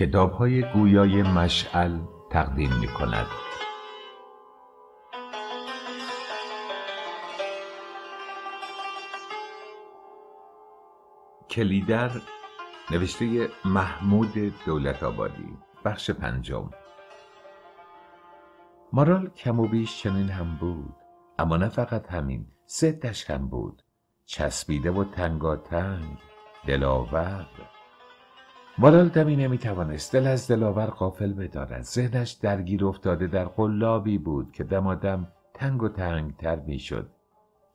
کتاب های گویای مشعل تقدیم می کند. کلیدر نوشته محمود دولت آبادی بخش پنجم مارال کم و بیش چنین هم بود اما نه فقط همین سه هم بود چسبیده و تنگاتنگ دلاور نمی توانست دل از دلاور قافل بدارد ذهنش درگیر افتاده در قلابی بود که دمادم تنگ و تنگتر میشد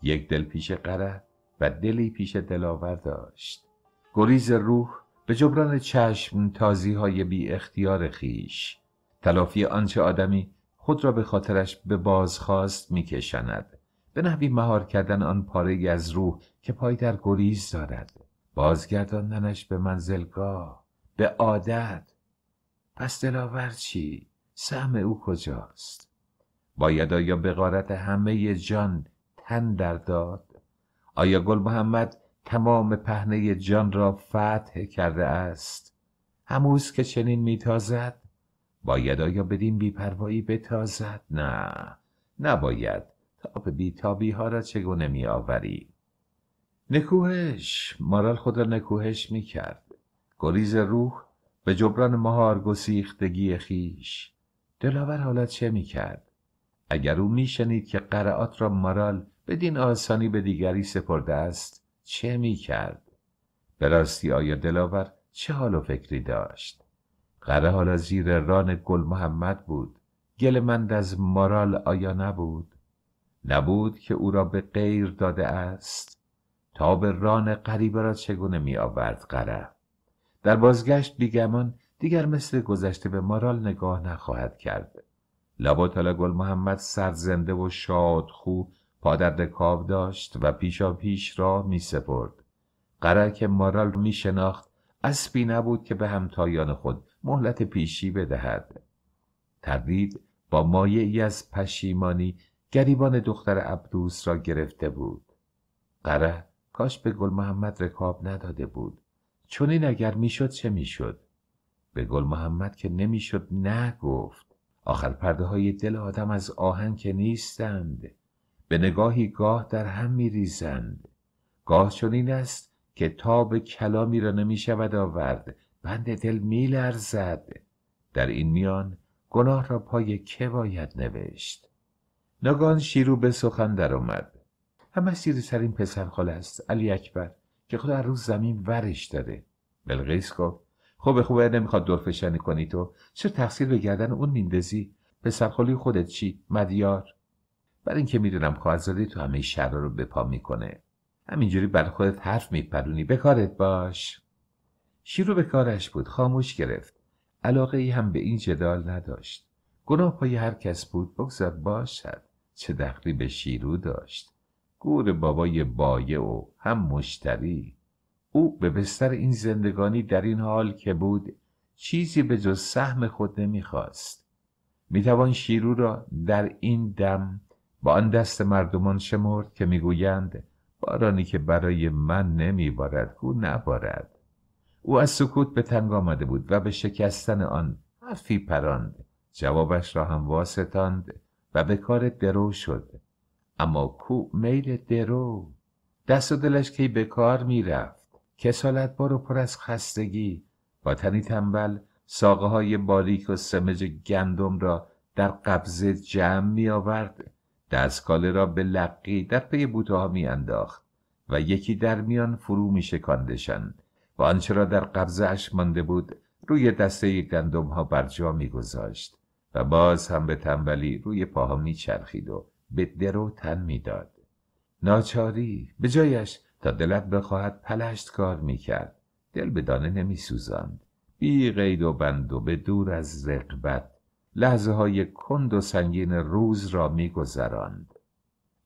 یک دل پیش قره و دلی پیش دلاور داشت گریز روح به جبران چشم تازی های بی اختیار خیش تلافی آنچه آدمی خود را به خاطرش به بازخواست کشند به نحوی مهار کردن آن پاره از روح که پای در گریز دارد بازگرداندنش به منزلگاه به عادت پس دلاور چی؟ سهم او کجاست؟ باید آیا به غارت همه جان تن در داد؟ آیا گل محمد تمام پهنه جان را فتح کرده است؟ هموز که چنین میتازد؟ باید آیا بدین بیپروایی بتازد؟ نه نباید به بیتابی ها را چگونه می آوری؟ نکوهش مارال خود را نکوهش میکرد. گریز روح به جبران مهار گسیختگی خیش دلاور حالا چه می کرد؟ اگر او میشنید که قرعات را مرال بدین آسانی به دیگری سپرده است چه میکرد؟ کرد؟ به راستی آیا دلاور چه حال و فکری داشت؟ قره حالا زیر ران گل محمد بود گلمند از مرال آیا نبود؟ نبود که او را به غیر داده است تا به ران قریبه را چگونه می آورد قره؟ در بازگشت بیگمان دیگر مثل گذشته به مارال نگاه نخواهد کرد لابوتالا گل محمد سرزنده و شاد خو پادرد کاو داشت و پیشا پیش را می سپرد قرار که مارال می شناخت اسبی نبود که به همتایان خود مهلت پیشی بدهد تردید با مایه ای از پشیمانی گریبان دختر عبدوس را گرفته بود قره کاش به گل محمد رکاب نداده بود چون این اگر میشد چه میشد به گل محمد که نمیشد نه گفت آخر پرده های دل آدم از آهن که نیستند به نگاهی گاه در هم می ریزند گاه این است که تاب کلامی را نمی شود آورد بند دل می لرزد در این میان گناه را پای که باید نوشت نگان شیرو به سخن درآمد همه سیر سر این پسر خاله است علی اکبر که خدا روز زمین ورش داده بلقیس گفت خب خوبه نمیخواد دورفشنی کنی تو چه تقصیر به گردن اون به پسرخالی خودت چی مدیار بر اینکه میدونم خواهرزاده تو همه شرا رو به پا میکنه همینجوری بر خودت حرف میپرونی به کارت باش شیرو به کارش بود خاموش گرفت علاقه ای هم به این جدال نداشت گناه پای هر کس بود بگذار باشد چه دخلی به شیرو داشت گور بابای بایه و هم مشتری او به بستر این زندگانی در این حال که بود چیزی به جز سهم خود نمیخواست میتوان شیرو را در این دم با آن دست مردمان شمرد که میگویند بارانی که برای من نمیبارد گو نبارد او از سکوت به تنگ آمده بود و به شکستن آن حرفی پراند جوابش را هم واسطاند و به کار درو شد اما کو میل درو دست و دلش کی به کار میرفت کسالت بار و پر از خستگی با تنی تنبل ساقه های باریک و سمج گندم را در قبضه جمع می آورد دستکاله را به لقی در پی بوته ها می انداخت و یکی در میان فرو می و آنچه را در قبضه اش مانده بود روی دسته گندم ها بر جا می گذاشت و باز هم به تنبلی روی پاها می چرخید و به در و تن میداد ناچاری به جایش تا دلت بخواهد پلشت کار میکرد دل به دانه نمیسوزاند بی قید و بند و به دور از رقبت لحظه های کند و سنگین روز را میگذراند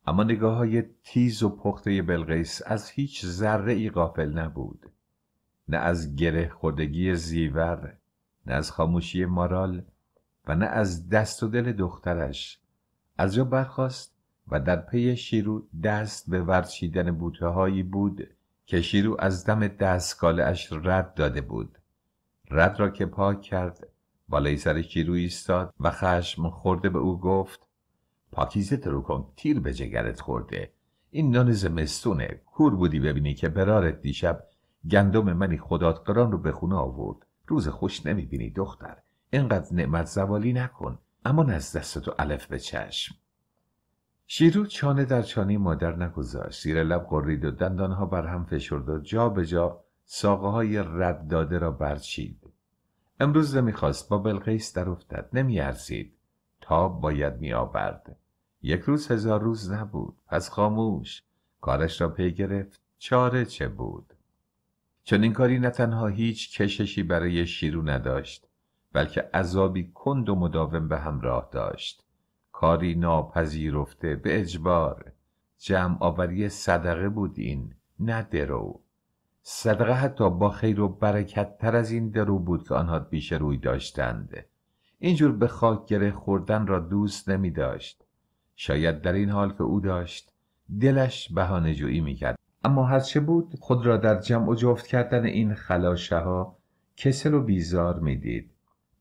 اما نگاه های تیز و پخته بلغیس از هیچ ذره ای غافل نبود نه از گره خودگی زیور نه از خاموشی مارال و نه از دست و دل دخترش از جا برخاست و در پی شیرو دست به ورچیدن بوته هایی بود که شیرو از دم دستگاله اش رد داده بود رد را که پاک کرد بالای سر شیرو ایستاد و خشم خورده به او گفت پاکیزه رو کن تیر به جگرت خورده این نان زمستونه کور بودی ببینی که برارت دیشب گندم منی خدات قران رو به خونه آورد روز خوش نمیبینی دختر اینقدر نعمت زوالی نکن اما از دست تو علف به چشم شیرو چانه در چانی مادر نگذاشت زیر لب قرید و دندانها بر هم فشرد و جا به جا ساقه های رد داده را برچید امروز نمیخواست با بلقیس در افتد نمیارزید تا باید میآورد یک روز هزار روز نبود پس خاموش کارش را پی گرفت چاره چه بود چون این کاری نه تنها هیچ کششی برای شیرو نداشت بلکه عذابی کند و مداوم به همراه داشت کاری ناپذیرفته به اجبار جمع آوری صدقه بود این نه درو صدقه حتی با خیر و برکت تر از این درو بود که آنها بیش روی داشتند اینجور به خاک گره خوردن را دوست نمی داشت شاید در این حال که او داشت دلش بهانه جویی می کرد اما هرچه بود خود را در جمع و جفت کردن این خلاشه ها کسل و بیزار می دید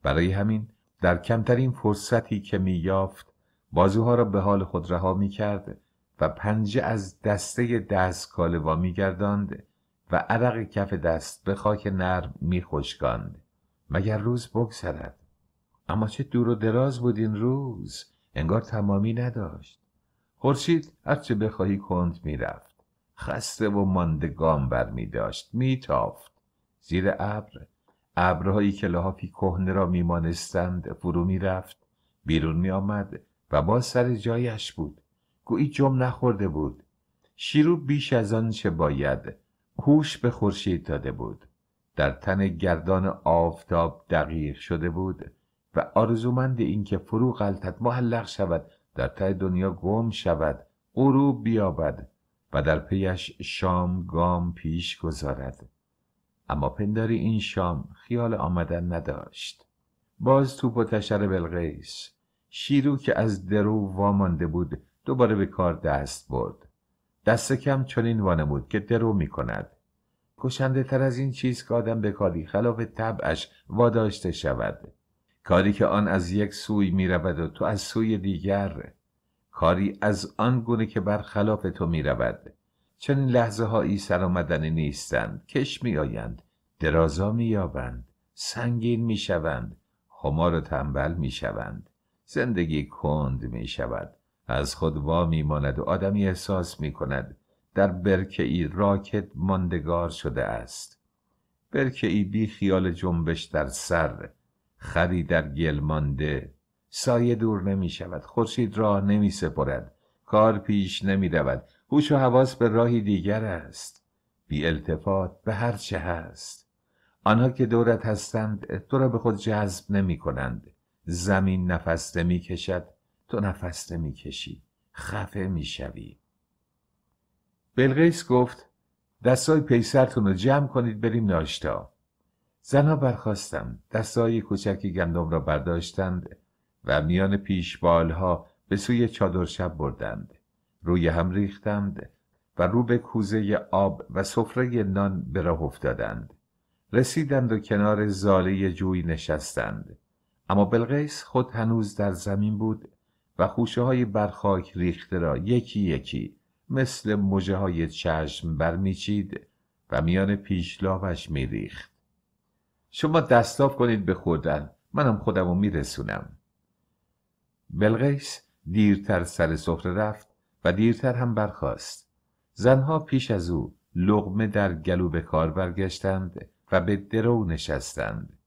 برای همین در کمترین فرصتی که می یافت بازوها را به حال خود رها می کرد و پنجه از دسته دست کالوا می گرداند و عرق کف دست به خاک نرم می مگر روز بگذرد اما چه دور و دراز بود این روز انگار تمامی نداشت خورشید هرچه بخواهی کند میرفت خسته و گام بر می داشت می تافت. زیر ابر ابرهایی که لحافی کهنه را میمانستند فرو میرفت بیرون میآمد و با سر جایش بود گویی جم نخورده بود شیرو بیش از آنچه باید هوش به خورشید داده بود در تن گردان آفتاب دقیق شده بود و آرزومند اینکه فرو غلطت محلق شود در ته دنیا گم شود غروب بیابد و در پیش شام گام پیش گذارد اما پنداری این شام خیال آمدن نداشت باز توپ و تشر بلقیس شیرو که از درو وامانده بود دوباره به کار دست برد دست کم چنین بود که درو می کند کشنده تر از این چیز که آدم به کاری خلاف طبعش واداشته شود کاری که آن از یک سوی می رود و تو از سوی دیگر کاری از آن گونه که برخلاف تو می رود چنین لحظه هایی سرآمدنی نیستند کش می آیند درازا می یابند سنگین می شوند خمار و تنبل می شوند زندگی کند می شود از خود وا می ماند و آدمی احساس می کند در برکه ای راکت ماندگار شده است برکه ای بی خیال جنبش در سر خری در گل مانده سایه دور نمی شود خورشید راه نمی سپرد کار پیش نمی رود هوش و حواس به راهی دیگر است بی التفات به هر چه هست آنها که دورت هستند تو را به خود جذب نمی کنند زمین نفس می کشد تو نفس می کشی خفه می شوی بلغیس گفت دستای پیسرتون رو جمع کنید بریم ناشتا زنها برخواستند دستای کوچکی گندم را برداشتند و میان پیشبالها به سوی چادر شب بردند روی هم ریختند و رو به کوزه آب و سفره نان به راه افتادند رسیدند و کنار زاله جوی نشستند اما بلغیس خود هنوز در زمین بود و خوشه های برخاک ریخته را یکی یکی مثل مجه های چشم برمیچید و میان پیشلاوش میریخت شما دستاف کنید به خوردن منم خودمو میرسونم بلقیس دیرتر سر سفره رفت و دیرتر هم برخاست زنها پیش از او لغمه در گلو به کار برگشتند و به درو نشستند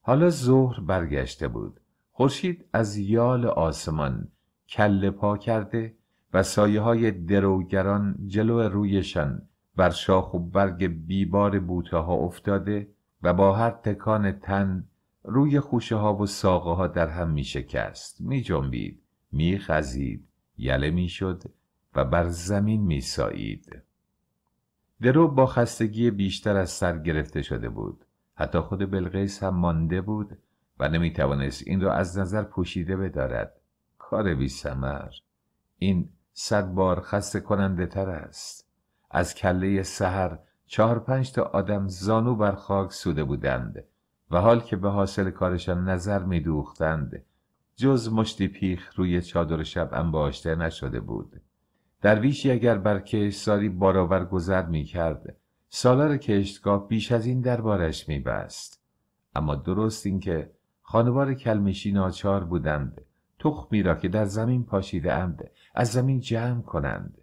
حالا ظهر برگشته بود خورشید از یال آسمان کله پا کرده و سایه های دروگران جلو رویشان بر شاخ و برگ بیبار بوته ها افتاده و با هر تکان تن روی خوشه ها و ساقه ها در هم می شکست می جنبید می خزید یله می شد و بر زمین میسایید درو با خستگی بیشتر از سر گرفته شده بود حتی خود بلغیس هم مانده بود و نمی توانست این را از نظر پوشیده بدارد کار بی سمر. این صد بار خسته کننده تر است از کله سهر چهار پنج تا آدم زانو بر خاک سوده بودند و حال که به حاصل کارشان نظر می دوختند جز مشتی پیخ روی چادر شب انباشته نشده بود درویشی اگر بر کشتساری بارآور گذر می کرد سالار کشتگاه بیش از این دربارش می بست. اما درست اینکه خانوار کلمشی ناچار بودند تخمی را که در زمین پاشیده اند از زمین جمع کنند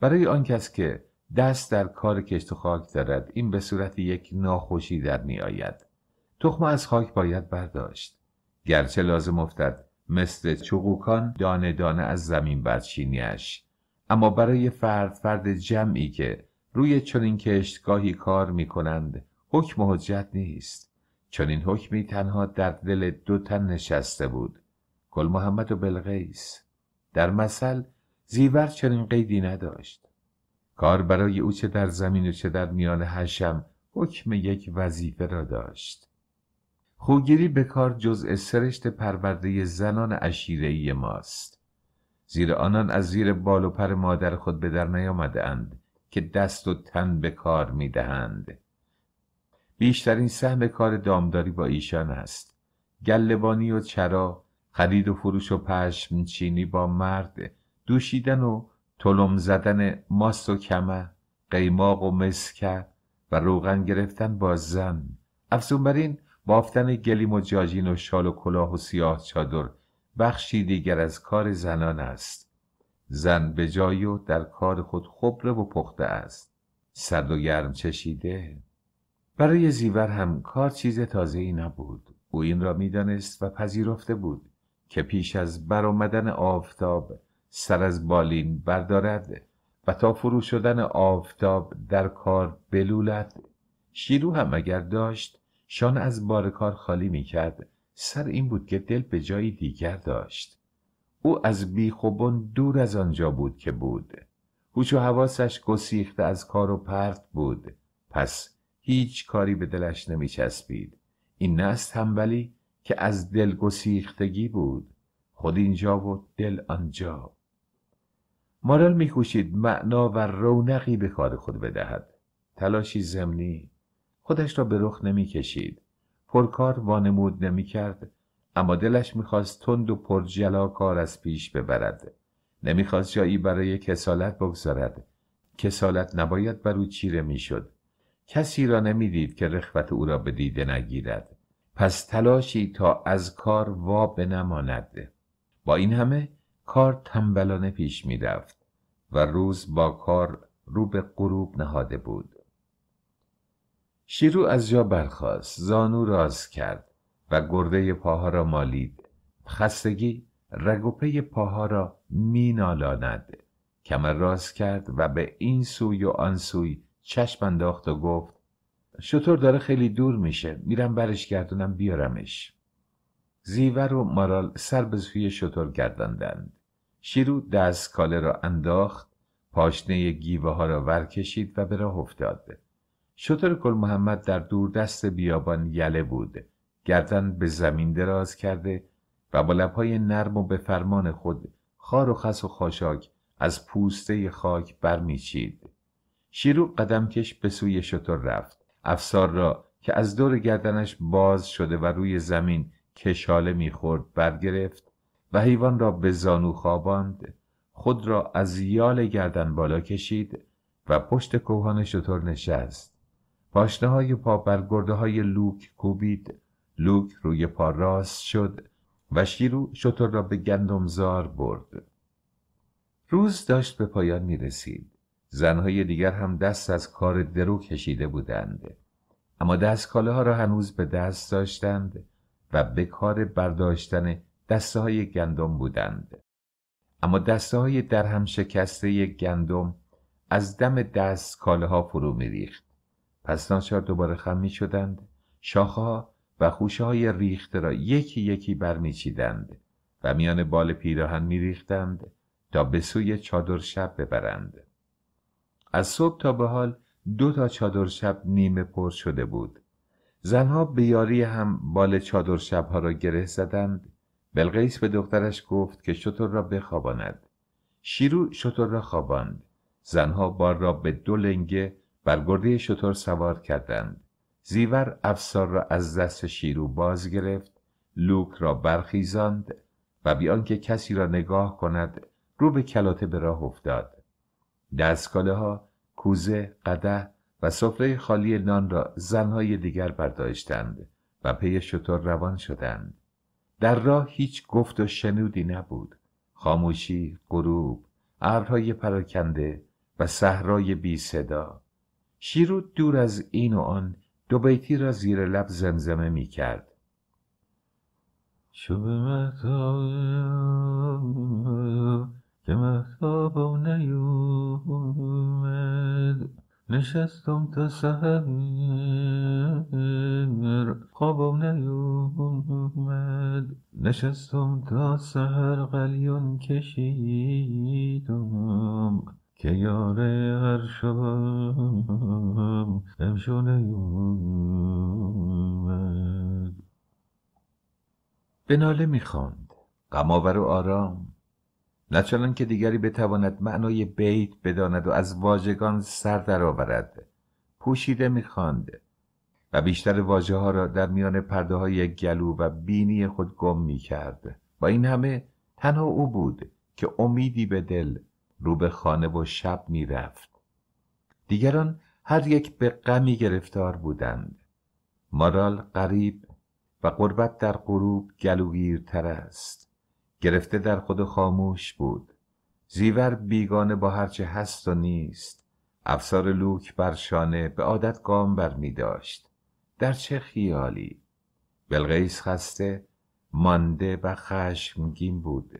برای آن کس که دست در کار کشت و خاک دارد این به صورت یک ناخوشی در می تخم از خاک باید برداشت گرچه لازم افتد مثل چقوکان دانه دانه از زمین برچینیش اما برای فرد فرد جمعی که روی چنین کشتگاهی کار می کنند حکم حجت نیست چنین حکمی تنها در دل دو تن نشسته بود گل محمد و بلغیس در مثل زیور چنین قیدی نداشت کار برای او چه در زمین و چه در میان هشم حکم یک وظیفه را داشت خوگیری به کار جزء سرشت پرورده زنان اشیرهی ماست زیر آنان از زیر بال و پر مادر خود به در نیامده اند که دست و تن به کار می دهند. بیشترین سهم کار دامداری با ایشان است. گلبانی و چرا، خرید و فروش و پشم چینی با مرد، دوشیدن و تلم زدن ماست و کمه، قیماق و مسکه و روغن گرفتن با زن. افزون بر این بافتن گلیم و جاجین و شال و کلاه و سیاه چادر بخشی دیگر از کار زنان است زن به جای و در کار خود خبره و پخته است سرد و گرم چشیده برای زیور هم کار چیز تازه ای نبود او این را میدانست و پذیرفته بود که پیش از برآمدن آفتاب سر از بالین بردارد و تا فرو شدن آفتاب در کار بلولد شیرو هم اگر داشت شان از بار کار خالی می کرد سر این بود که دل به جایی دیگر داشت او از بیخ دور از آنجا بود که بود پوچ و حواسش گسیخته از کار و پرت بود پس هیچ کاری به دلش نمی چسبید این نه هم ولی که از دل گسیختگی بود خود اینجا و دل آنجا مارل خوشید معنا و رونقی به کار خود بدهد تلاشی زمینی خودش را به رخ نمیکشید پرکار وانمود نمیکرد اما دلش میخواست تند و جلا کار از پیش ببرد نمیخواست جایی برای کسالت بگذارد کسالت نباید بر او چیره میشد کسی را نمیدید که رخوت او را به دیده نگیرد پس تلاشی تا از کار وا بنماند با این همه کار تنبلانه پیش میرفت و روز با کار رو به غروب نهاده بود شیرو از جا برخاست زانو راز کرد و گرده پاها را مالید خستگی رگ و پاها را مینالاند کمر راز کرد و به این سوی و آن سوی چشم انداخت و گفت شطور داره خیلی دور میشه میرم برش گردونم بیارمش زیور و مارال سر به سوی شطور گرداندند شیرو دست کاله را انداخت پاشنه گیوه ها را ورکشید و به راه افتاد شطر کل محمد در دور دست بیابان یله بود گردن به زمین دراز کرده و با لبهای نرم و به فرمان خود خار و خس و خاشاک از پوسته خاک برمیچید شیرو قدمکش به سوی شتر رفت افسار را که از دور گردنش باز شده و روی زمین کشاله میخورد برگرفت و حیوان را به زانو خواباند خود را از یال گردن بالا کشید و پشت کوهان شطور نشست پاشنه های پا بر گرده های لوک کوبید لوک روی پا راست شد و شیرو شتر را به گندمزار برد روز داشت به پایان می رسید زنهای دیگر هم دست از کار درو کشیده بودند اما دستکاله ها را هنوز به دست داشتند و به کار برداشتن دسته های گندم بودند اما دسته های درهم شکسته گندم از دم کاله ها فرو می ریخت پس ناچار دوباره خم می شدند شاخها و خوشه های ریخته را یکی یکی برمیچیدند و میان بال پیراهن می ریختند تا به سوی چادر شب ببرند از صبح تا به حال دو تا چادر شب نیمه پر شده بود زنها به یاری هم بال چادر شبها را گره زدند بلقیس به دخترش گفت که شطور را بخواباند شیرو شطور را خواباند زنها بار را به دو لنگه بر گرده سوار کردند زیور افسار را از دست شیرو باز گرفت لوک را برخیزاند و بیان که کسی را نگاه کند رو به کلاته به راه افتاد دستکاله ها کوزه قده و سفره خالی نان را زنهای دیگر برداشتند و پی شطور روان شدند در راه هیچ گفت و شنودی نبود خاموشی غروب ابرهای پراکنده و صحرای بی صدا شیرو دور از این و آن دو بیتی را زیر لب زمزمه می کرد شب که مهتاب نیومد نشستم تا سهر خوابم نیومد نشستم تا سهر قلیون کشیدم که یار هر امشو نیومد به ناله میخواند قماور و آرام نچنان که دیگری بتواند معنای بیت بداند و از واژگان سر درآورد پوشیده میخواند و بیشتر واجه ها را در میان پرده های گلو و بینی خود گم میکرد با این همه تنها او بود که امیدی به دل رو به خانه و شب می رفت. دیگران هر یک به غمی گرفتار بودند مارال قریب و قربت در غروب گلوگیرتر است گرفته در خود خاموش بود زیور بیگانه با هرچه هست و نیست افسار لوک بر شانه به عادت گام بر می داشت در چه خیالی بلغیس خسته مانده و خشمگین بود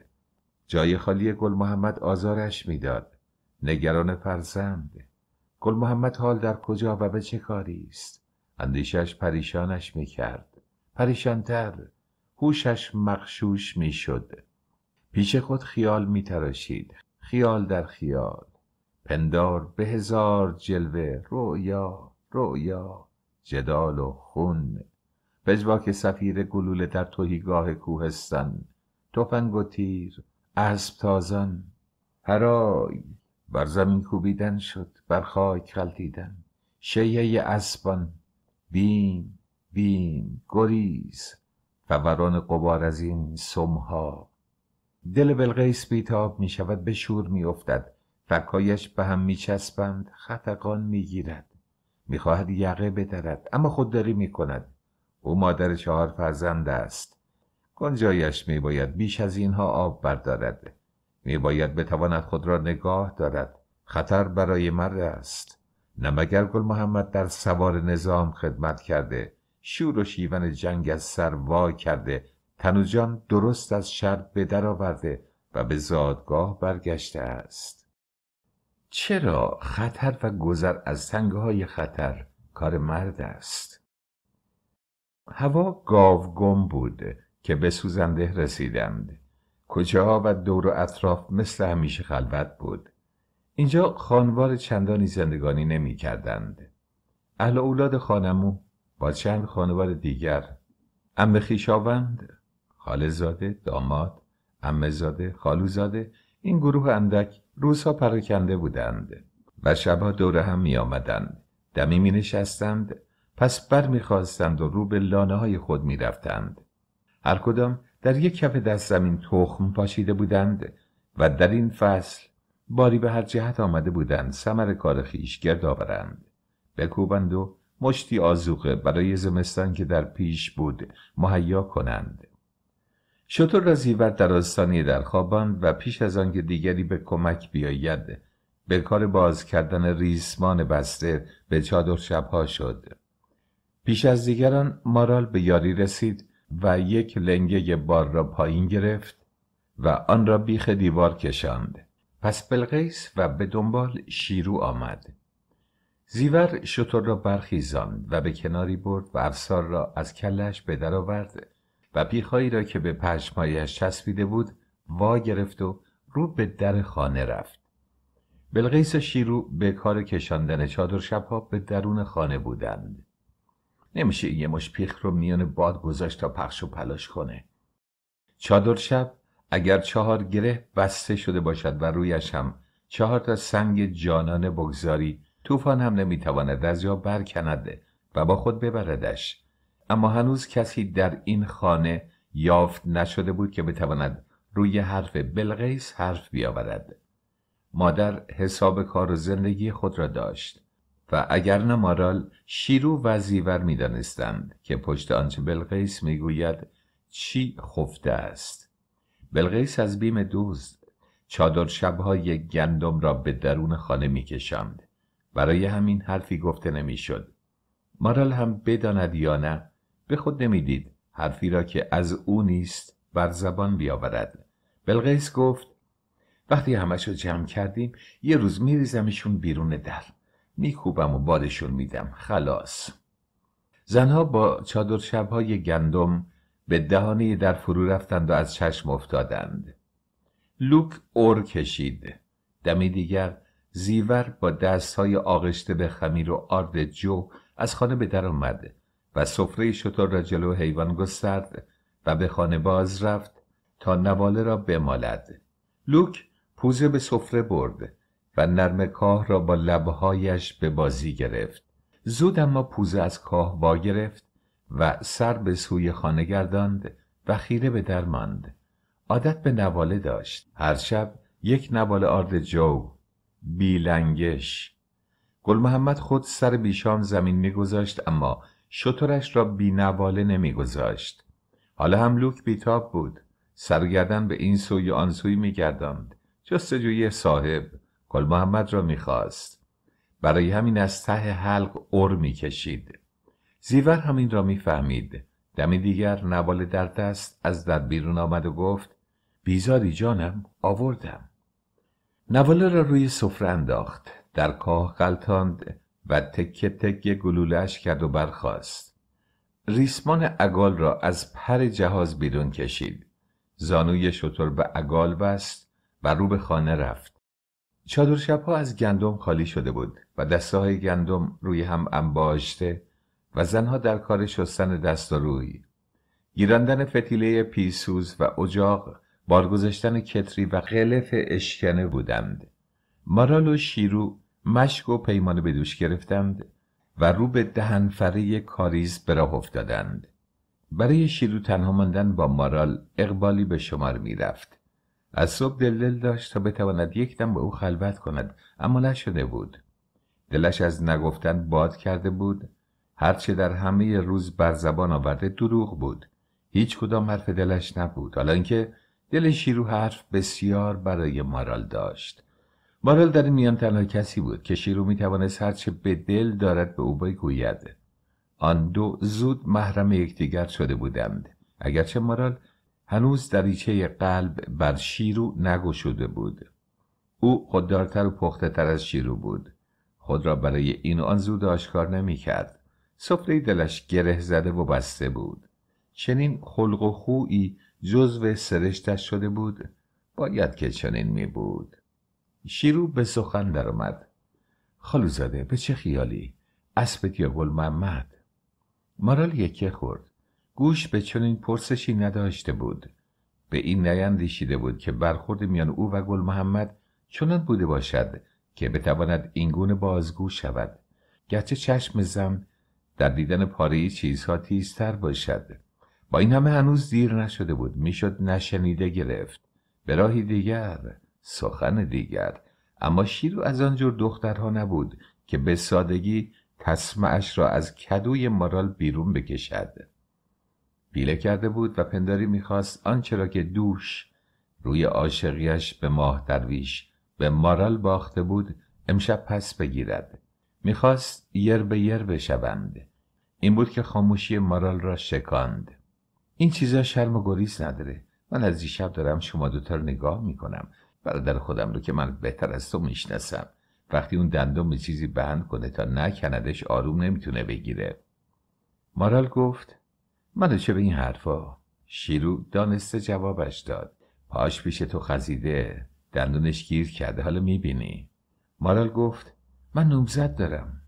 جای خالی گل محمد آزارش میداد نگران فرزند گل محمد حال در کجا و به چه کاری است اندیشش پریشانش میکرد پریشانتر هوشش مخشوش میشد پیش خود خیال میتراشید خیال در خیال پندار به هزار جلوه رویا رویا جدال و خون که سفیر گلوله در توهیگاه کوهستان تفنگ و تیر اسب تازان هرای بر زمین کوبیدن شد بر خاک غلطیدن شیه اسبان بین بین گریز فوران قبار از این سمها دل بلغیس بیتاب می شود به شور می افتد فکایش به هم می چسبند خطقان می گیرد می خواهد یقه بدرد اما خودداری می کند او مادر چهار فرزند است گنجایش می باید بیش از اینها آب بردارد می باید بتواند خود را نگاه دارد خطر برای مرد است نه گل محمد در سوار نظام خدمت کرده شور و شیون جنگ از سر وا کرده تنوجان درست از شر به آورده و به زادگاه برگشته است چرا خطر و گذر از های خطر کار مرد است هوا گاوگم بود که به سوزنده رسیدند کجا و دور و اطراف مثل همیشه خلوت بود اینجا خانوار چندانی زندگانی نمی کردند اهل اولاد خانمو با چند خانوار دیگر ام خیشاوند خالزاده داماد خالو خالوزاده این گروه اندک روزها پراکنده بودند و شبها دور هم می آمدند دمی می نشستند پس بر می خواستند و رو به لانه های خود می رفتند هر کدام در یک کف دست زمین تخم پاشیده بودند و در این فصل باری به هر جهت آمده بودند سمر کار خیش گرد آورند بکوبند و مشتی آزوقه برای زمستان که در پیش بود مهیا کنند شطور را زیور در آستانه در و پیش از آنکه دیگری به کمک بیاید به کار باز کردن ریسمان بسته به چادر شبها شد پیش از دیگران مارال به یاری رسید و یک لنگه بار را پایین گرفت و آن را بیخ دیوار کشاند پس بلقیس و به دنبال شیرو آمد زیور شطور را برخیزاند و به کناری برد و افسار را از کلش به در آورد و پیخایی را که به پشمایش چسبیده بود وا گرفت و رو به در خانه رفت بلقیس شیرو به کار کشاندن چادر شبها به درون خانه بودند نمیشه یه مش پیخ رو میان باد گذاشت تا پخش و پلاش کنه چادر شب اگر چهار گره بسته شده باشد و رویش هم چهار تا سنگ جانانه بگذاری طوفان هم نمیتواند از یا برکند و با خود ببردش اما هنوز کسی در این خانه یافت نشده بود که بتواند روی حرف بلغیس حرف بیاورد مادر حساب کار و زندگی خود را داشت و اگر نه شیرو و زیور می دانستند که پشت آنچه بلغیس می گوید چی خفته است بلغیس از بیم دوز چادر شبهای گندم را به درون خانه می کشند. برای همین حرفی گفته نمیشد. مارال هم بداند یا نه به خود نمیدید حرفی را که از او نیست بر زبان بیاورد بلغیس گفت وقتی همش شو جمع کردیم یه روز میریزمشون بیرون در میکوبم و بادشون میدم خلاص زنها با چادر شبهای گندم به دهانه در فرو رفتند و از چشم افتادند لوک اور کشید دمی دیگر زیور با دستهای آغشته به خمیر و آرد جو از خانه به در آمد و سفره شطور را جلو حیوان گسترد و به خانه باز رفت تا نواله را بمالد لوک پوزه به سفره برد و نرم کاه را با لبهایش به بازی گرفت زود اما پوزه از کاه با گرفت و سر به سوی خانه گرداند و خیره به در ماند عادت به نواله داشت هر شب یک نواله آرد جو بیلنگش گل محمد خود سر بیشام زمین میگذاشت اما شطرش را بی نواله نمیگذاشت حالا هم لوک بیتاب بود سرگردن به این سوی آن سوی میگرداند جستجوی صاحب کل محمد را میخواست برای همین از ته حلق اور میکشید زیور همین را میفهمید دمی دیگر نوال در دست از در بیرون آمد و گفت بیزاری جانم آوردم نواله را روی سفره انداخت در کاه غلطاند و تکه تکه گلولهاش کرد و برخواست. ریسمان اگال را از پر جهاز بیرون کشید زانوی شطور به اگال بست و رو به خانه رفت چادر شبها از گندم خالی شده بود و دسته های گندم روی هم انباشته و زنها در کار شستن دست و روی گیراندن فتیله پیسوز و اجاق بارگذاشتن کتری و غلف اشکنه بودند مارال و شیرو مشک و پیمانه به دوش گرفتند و رو به دهنفری کاریز به راه افتادند برای شیرو تنها ماندن با مارال اقبالی به شمار میرفت از صبح دلدل داشت تا بتواند یک دم به او خلوت کند اما نشده بود دلش از نگفتن باد کرده بود هرچه در همه روز بر زبان آورده دروغ بود هیچ کدام حرف دلش نبود حالا اینکه دل شیرو حرف بسیار برای مارال داشت مارال در این میان تنها کسی بود که شیرو میتوانست هرچه به دل دارد به او بگوید آن دو زود محرم یکدیگر شده بودند اگرچه مارال هنوز دریچه قلب بر شیرو نگشوده بود او خوددارتر و پخته تر از شیرو بود خود را برای این آن زود آشکار نمی کرد سفره دلش گره زده و بسته بود چنین خلق و خویی جزو سرشتش شده بود باید که چنین می بود شیرو به سخن درآمد خالو به چه خیالی اسبت یا گل محمد مارال یکه خورد گوش به چنین پرسشی نداشته بود به این نیندیشیده بود که برخورد میان او و گل محمد چنان بوده باشد که بتواند اینگونه بازگو شود گرچه چشم زن در دیدن پاره چیزها تیزتر باشد با این همه هنوز دیر نشده بود میشد نشنیده گرفت به راهی دیگر سخن دیگر اما شیرو از آنجور دخترها نبود که به سادگی تسمعش را از کدوی مرال بیرون بکشد بیله کرده بود و پنداری میخواست آنچه را که دوش روی عاشقیش به ماه درویش به مارال باخته بود امشب پس بگیرد میخواست یر به یر بشوند این بود که خاموشی مارال را شکاند این چیزا شرم و گریز نداره من از دیشب دارم شما دوتا رو نگاه میکنم برادر خودم رو که من بهتر از تو میشناسم وقتی اون دندم به چیزی بند کنه تا نکندش آروم نمیتونه بگیره مارال گفت منو چه به این حرفا شیرو دانسته جوابش داد پاش پیش تو خزیده دندونش گیر کرده حالا میبینی مارال گفت من نومزد دارم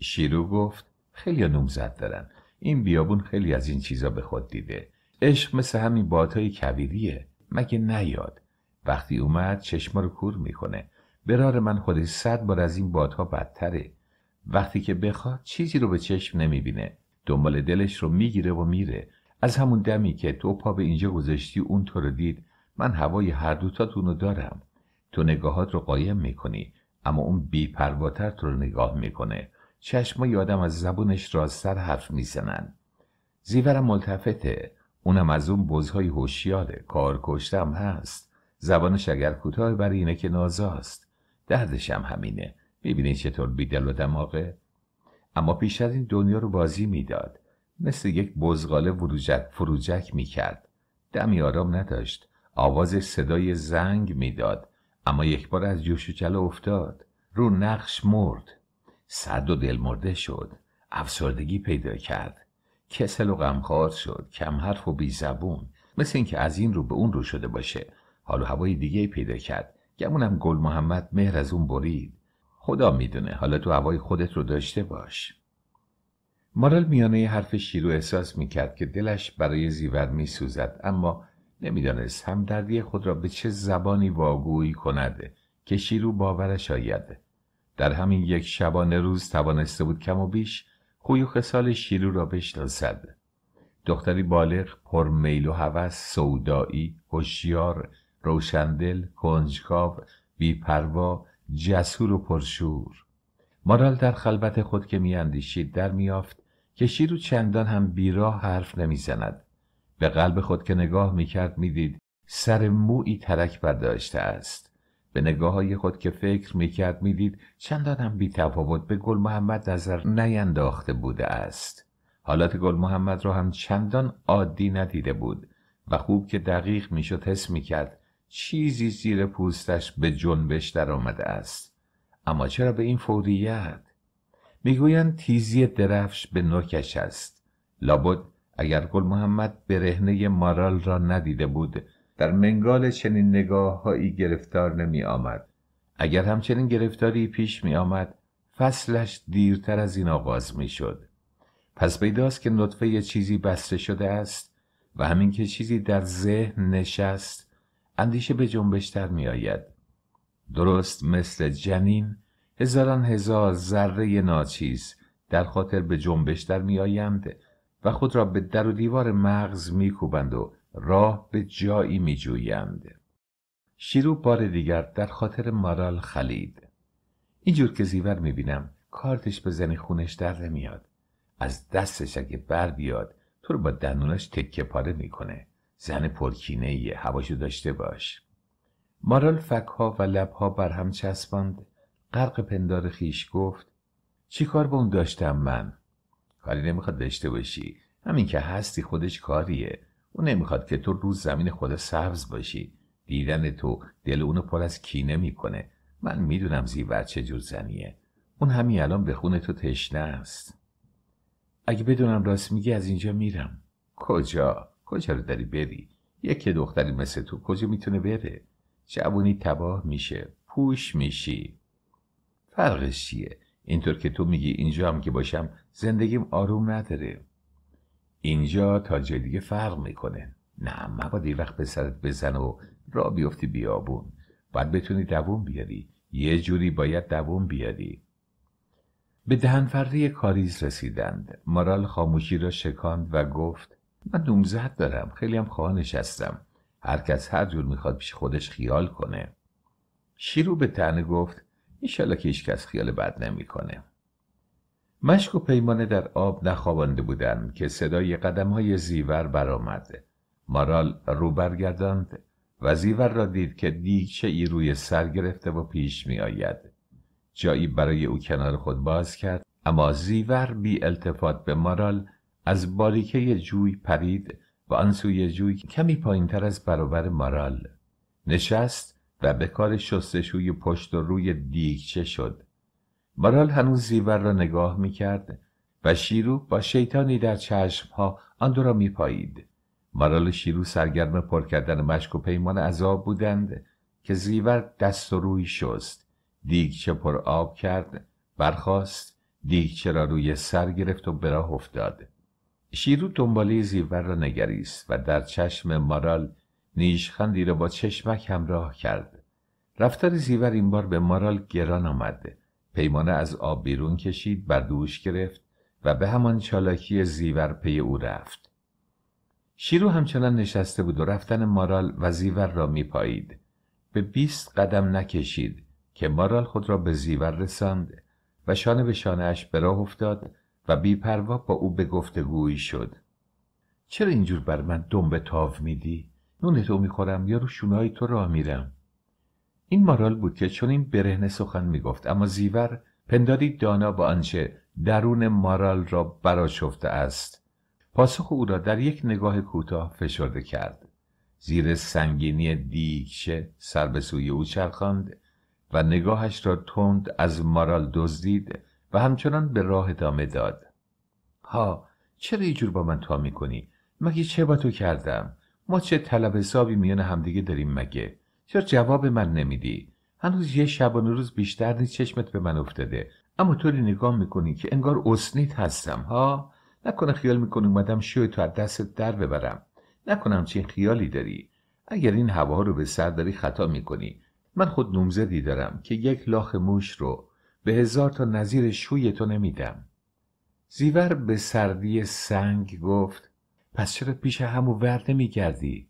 شیرو گفت خیلی نومزد دارن این بیابون خیلی از این چیزا به خود دیده عشق مثل همین بادهای کویریه مگه نیاد وقتی اومد چشما رو کور میکنه برار من خودش صد بار از این بادها بدتره وقتی که بخواد چیزی رو به چشم نمیبینه دنبال دلش رو میگیره و میره از همون دمی که تو پا به اینجا گذاشتی اون تو رو دید من هوای هر دوتاتون رو دارم تو نگاهات رو قایم میکنی اما اون بیپرواتر تو رو نگاه میکنه چشمای آدم از زبونش سر حرف میزنن زیورم ملتفته اونم از اون بزهای هوشیاره کار هست زبانش اگر کوتاه برای اینه که نازاست دردشم همینه میبینی چطور بیدل و دماغه اما پیش از این دنیا رو بازی میداد مثل یک بزغاله وروجک فروجک میکرد دمی آرام نداشت آوازش صدای زنگ میداد اما یک بار از جوش و افتاد رو نقش مرد صد و دل مرده شد افسردگی پیدا کرد کسل و غمخوار شد کم حرف و بی زبون مثل اینکه از این رو به اون رو شده باشه حال و هوای دیگه پیدا کرد گمونم گل محمد مهر از اون برید خدا میدونه حالا تو هوای خودت رو داشته باش مارل میانه حرف شیرو احساس میکرد که دلش برای زیور میسوزد اما نمیدانست همدردی خود را به چه زبانی واگویی کند که شیرو باورش آید در همین یک شبانه روز توانسته بود کم و بیش خوی و خصال شیرو را بشناسد دختری بالغ پر میل و هوس سودایی هوشیار روشندل کنجکاو بیپروا جسور و پرشور مارال در خلبت خود که میاندیشید در میافت که شیرو چندان هم بیراه حرف نمیزند به قلب خود که نگاه میکرد میدید سر مویی ترک برداشته است به نگاه های خود که فکر میکرد میدید چندان هم بی تفاوت به گل محمد نظر نینداخته بوده است حالات گل محمد را هم چندان عادی ندیده بود و خوب که دقیق میشد حس میکرد چیزی زیر پوستش به جنبش در آمده است اما چرا به این فوریت میگویند تیزی درفش به نوکش است لابد اگر گل محمد برهنه مارال را ندیده بود در منگال چنین نگاه هایی گرفتار نمی آمد اگر همچنین گرفتاری پیش می آمد فصلش دیرتر از این آغاز می شد پس پیداست که نطفه چیزی بسته شده است و همین که چیزی در ذهن نشست اندیشه به جنبشتر می آید. درست مثل جنین هزاران هزار ذره ناچیز در خاطر به جنبشتر می آیند و خود را به در و دیوار مغز می کوبند و راه به جایی می جویند. شیرو بار دیگر در خاطر مارال خلید. اینجور که زیور می بینم کارتش به زنی خونش در نمیاد از دستش اگه بر بیاد تو رو با دنونش تکه پاره میکنه. زن پرکینه ایه هواشو داشته باش مارال فکها و لبها بر هم چسباند غرق پندار خیش گفت چی کار به اون داشتم من کاری نمیخواد داشته باشی همین که هستی خودش کاریه او نمیخواد که تو روز زمین خود سبز باشی دیدن تو دل اونو پر از کینه میکنه من میدونم زیور چه جور زنیه اون همین الان به خون تو تشنه است اگه بدونم راست میگی از اینجا میرم کجا کجا خب رو داری بری یکی دختری مثل تو کجا میتونه بره جوونی تباه میشه پوش میشی فرقش چیه اینطور که تو میگی اینجا هم که باشم زندگیم آروم نداره اینجا تا جای دیگه فرق میکنه نه مبادی وقت به سرت بزن و را بیفتی بیابون باید بتونی دووم بیاری یه جوری باید دووم بیاری به دهنفرده کاریز رسیدند مرال خاموشی را شکاند و گفت من نوزد دارم خیلی هم خواه نشستم کس هر جور میخواد پیش خودش خیال کنه شیرو به تنه گفت ایشالا که کس خیال بد نمیکنه. مشک و پیمانه در آب نخوابانده بودند که صدای قدم های زیور برآمد. مارال رو برگرداند و زیور را دید که دیگچه ای روی سر گرفته و پیش می آید. جایی برای او کنار خود باز کرد اما زیور بی التفات به مارال از باریکه جوی پرید و آن سوی جوی کمی تر از برابر مارال نشست و به کار شستشوی پشت و روی دیگچه شد مارال هنوز زیور را نگاه می کرد و شیرو با شیطانی در ها آن دو را می پایید. مارال و شیرو سرگرم پر کردن مشک و پیمان عذاب بودند که زیور دست و روی شست دیگچه پر آب کرد برخاست دیگچه را روی سر گرفت و به افتاده. افتاد شیرو دنباله زیور را نگریست و در چشم مارال نیشخندی را با چشمک همراه کرد. رفتار زیور این بار به مارال گران آمد. پیمانه از آب بیرون کشید بر دوش گرفت و به همان چالاکی زیور پی او رفت. شیرو همچنان نشسته بود و رفتن مارال و زیور را میپایید. به بیست قدم نکشید که مارال خود را به زیور رساند و شانه به شانهش به راه افتاد و بیپروا با او به گویی شد چرا اینجور بر من دم به تاو میدی نون تو میخورم یا رو تو راه میرم این مارال بود که چون این برهنه سخن میگفت اما زیور پنداری دانا با آنچه درون مارال را براشفته است پاسخ او را در یک نگاه کوتاه فشرده کرد زیر سنگینی دیگشه سر به سوی او چرخاند و نگاهش را تند از مارال دزدید و همچنان به راه ادامه داد ها چرا یه جور با من تا میکنی مگه چه با تو کردم ما چه طلب حسابی میان همدیگه داریم مگه چرا جواب من نمیدی هنوز یه شبانه روز بیشتر نیست چشمت به من افتاده اما طوری نگاه میکنی که انگار اسنیت هستم ها نکنه خیال میکنی اومدم شوی تو از دستت در ببرم نکنم چه خیالی داری اگر این هوا رو به سر داری خطا میکنی من خود نومزدی دارم که یک لاخ موش رو به هزار تا نظیر شوی تو نمیدم زیور به سردی سنگ گفت پس چرا پیش همو ور نمی کردی؟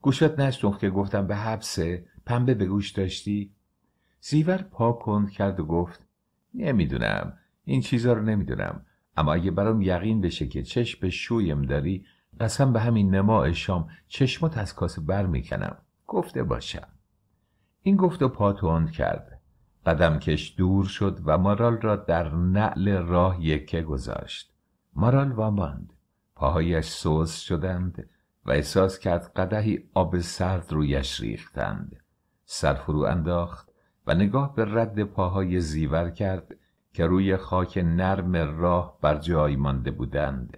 گوشت که گفتم به حبسه پنبه به گوش داشتی؟ زیور پا کند کرد و گفت نمیدونم این چیزا رو نمیدونم اما اگه برام یقین بشه که چشم به شویم داری قسم به همین نماع شام چشمات از کاسه بر میکنم گفته باشم این گفت و پا کرد قدمکش دور شد و مارال را در نعل راه یکه گذاشت مارال واماند پاهایش سوز شدند و احساس کرد قدهی آب سرد رویش ریختند سر انداخت و نگاه به رد پاهای زیور کرد که روی خاک نرم راه بر جای مانده بودند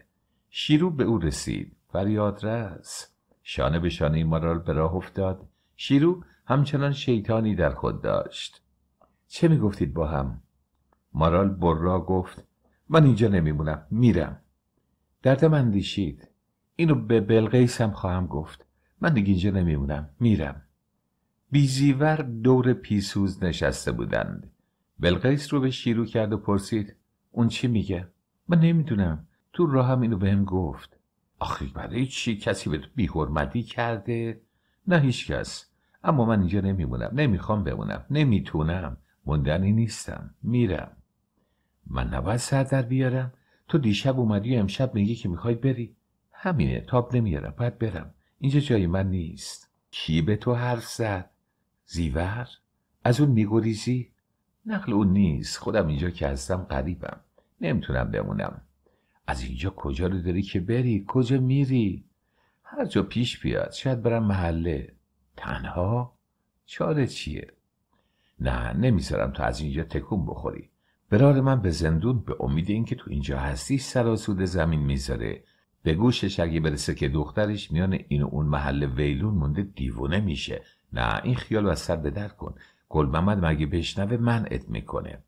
شیرو به او رسید فریاد رس شانه به شانه مارال به راه افتاد شیرو همچنان شیطانی در خود داشت چه میگفتید با هم؟ مارال برا گفت من اینجا نمیمونم میرم من اندیشید اینو به هم خواهم گفت من دیگه اینجا نمیمونم میرم بیزیور دور پیسوز نشسته بودند بلغیس رو به شیرو کرد و پرسید اون چی میگه؟ من نمیدونم تو هم اینو بهم گفت آخی برای چی کسی به بیحرمتی کرده؟ نه هیچکس. اما من اینجا نمیمونم نمیخوام بمونم نمیتونم موندنی نیستم میرم من نباید سر در بیارم تو دیشب اومدی و امشب میگی که میخوای بری همینه تاب نمیارم باید برم اینجا جای من نیست کی به تو حرف زد زیور از اون میگریزی نقل اون نیست خودم اینجا که هستم قریبم نمیتونم بمونم از اینجا کجا رو داری که بری کجا میری هر جا پیش بیاد شاید برم محله تنها چاره چیه نه نمیذارم تو از اینجا تکون بخوری برار من به زندون به امید اینکه تو اینجا هستی سراسود زمین میذاره به گوشش اگه برسه که دخترش میان این و اون محل ویلون مونده دیوونه میشه نه این خیال و سر به در کن گل محمد مگه بشنوه منعت میکنه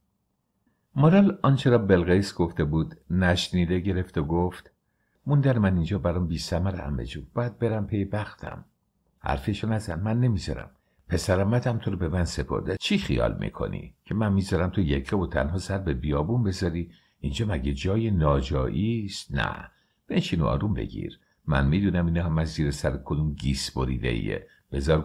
مارال آنچه را بلغیس گفته بود نشنیده گرفت و گفت موندن من اینجا برام بی سمر همه جو باید برم پی بختم حرفشو نزن من نمیذارم پسرمت هم تو رو به من سپرده چی خیال میکنی که من میذارم تو یکه و تنها سر به بیابون بذاری اینجا مگه جای ناجایی است نه بنشین و آروم بگیر من میدونم اینا هم از زیر سر کدوم گیس بریده ایه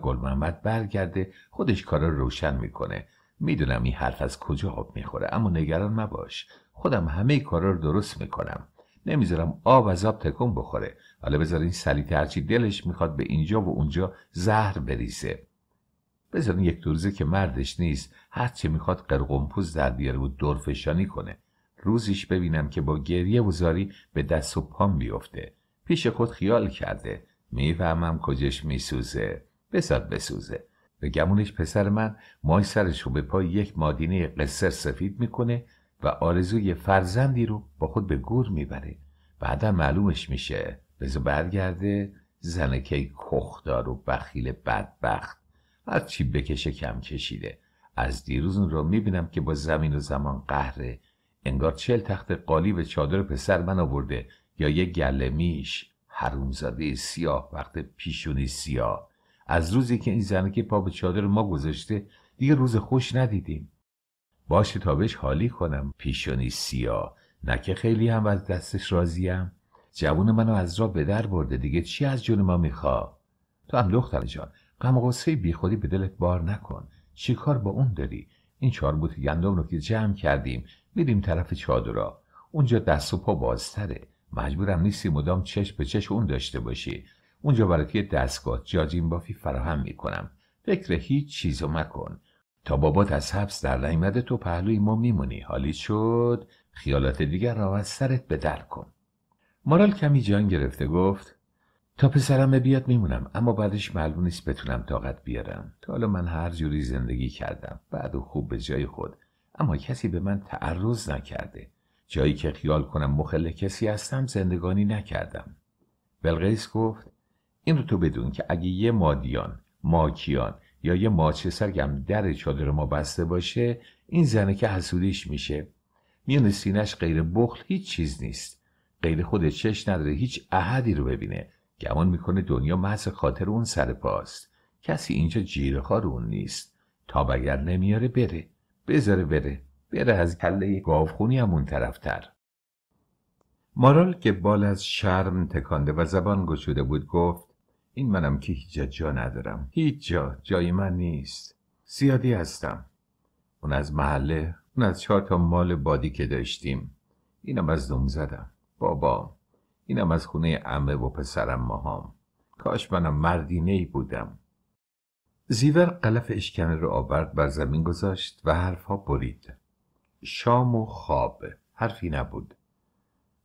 گل محمد برگرده خودش کارا روشن میکنه میدونم این حرف از کجا آب میخوره اما نگران مباش خودم همه کارا رو درست میکنم نمیذارم آب از آب تکون بخوره حالا بذار این سلیت هرچی دلش میخواد به اینجا و اونجا زهر بریزه بذارین یک دوریزه که مردش نیست هر چه میخواد قرقمپوز در بیاره و دورفشانی کنه روزیش ببینم که با گریه و زاری به دست و پام بیفته پیش خود خیال کرده میفهمم کجش میسوزه بساد بسوزه به گمونش پسر من مای سرش رو به پای یک مادینه قصر سفید میکنه و آرزوی فرزندی رو با خود به گور میبره بعدا معلومش میشه بذار برگرده زنکه کخدار و بخیل بدبخت هرچی چی بکشه کم کشیده از دیروز اون رو میبینم که با زمین و زمان قهره انگار چل تخت قالی به چادر پسر من آورده یا یه گله میش حرومزاده سیاه وقت پیشونی سیاه از روزی که این که پا به چادر ما گذاشته دیگه روز خوش ندیدیم باشه تا بهش حالی کنم پیشونی سیاه نه که خیلی هم از دستش راضیم جوون منو از را به در برده دیگه چی از جون ما میخوا تو هم دختر جان غم و غصه بیخودی به دلت بار نکن چی کار با اون داری این چهار بوت گندم رو که جمع کردیم میریم طرف چادرا اونجا دست و پا بازتره مجبورم نیستی مدام چش به چش اون داشته باشی اونجا برای دستگاه جاجین بافی فراهم میکنم فکر هیچ چیزو مکن تا بابات از حبس در نیامده تو پهلوی ما میمونی حالی شد خیالات دیگر را از سرت به در کن مارال کمی جان گرفته گفت تا پسرم بیاد میمونم اما بعدش معلوم نیست بتونم طاقت بیارم تا حالا من هر جوری زندگی کردم بعد و خوب به جای خود اما کسی به من تعرض نکرده جایی که خیال کنم مخل کسی هستم زندگانی نکردم بلغیس گفت این رو تو بدون که اگه یه مادیان ماکیان یا یه ماچه سرگم در چادر ما بسته باشه این زنه که حسودیش میشه میان سینش غیر بخل هیچ چیز نیست غیر خود چش نداره هیچ احدی رو ببینه گمان میکنه دنیا محض خاطر اون سر پاست کسی اینجا جیره اون نیست تا بگر نمیاره بره بذاره بره بره از کله گاوخونی هم اون طرفتر مارال که بال از شرم تکانده و زبان گشوده بود گفت این منم که هیچ جا ندارم هیچ جا جای من نیست زیادی هستم اون از محله اون از چهار تا مال بادی که داشتیم اینم از دوم زدم بابا اینم از خونه امه و پسرم ماهام کاش منم مردینه ای بودم زیور قلف اشکنه رو آورد بر زمین گذاشت و حرفها برید شام و خواب حرفی نبود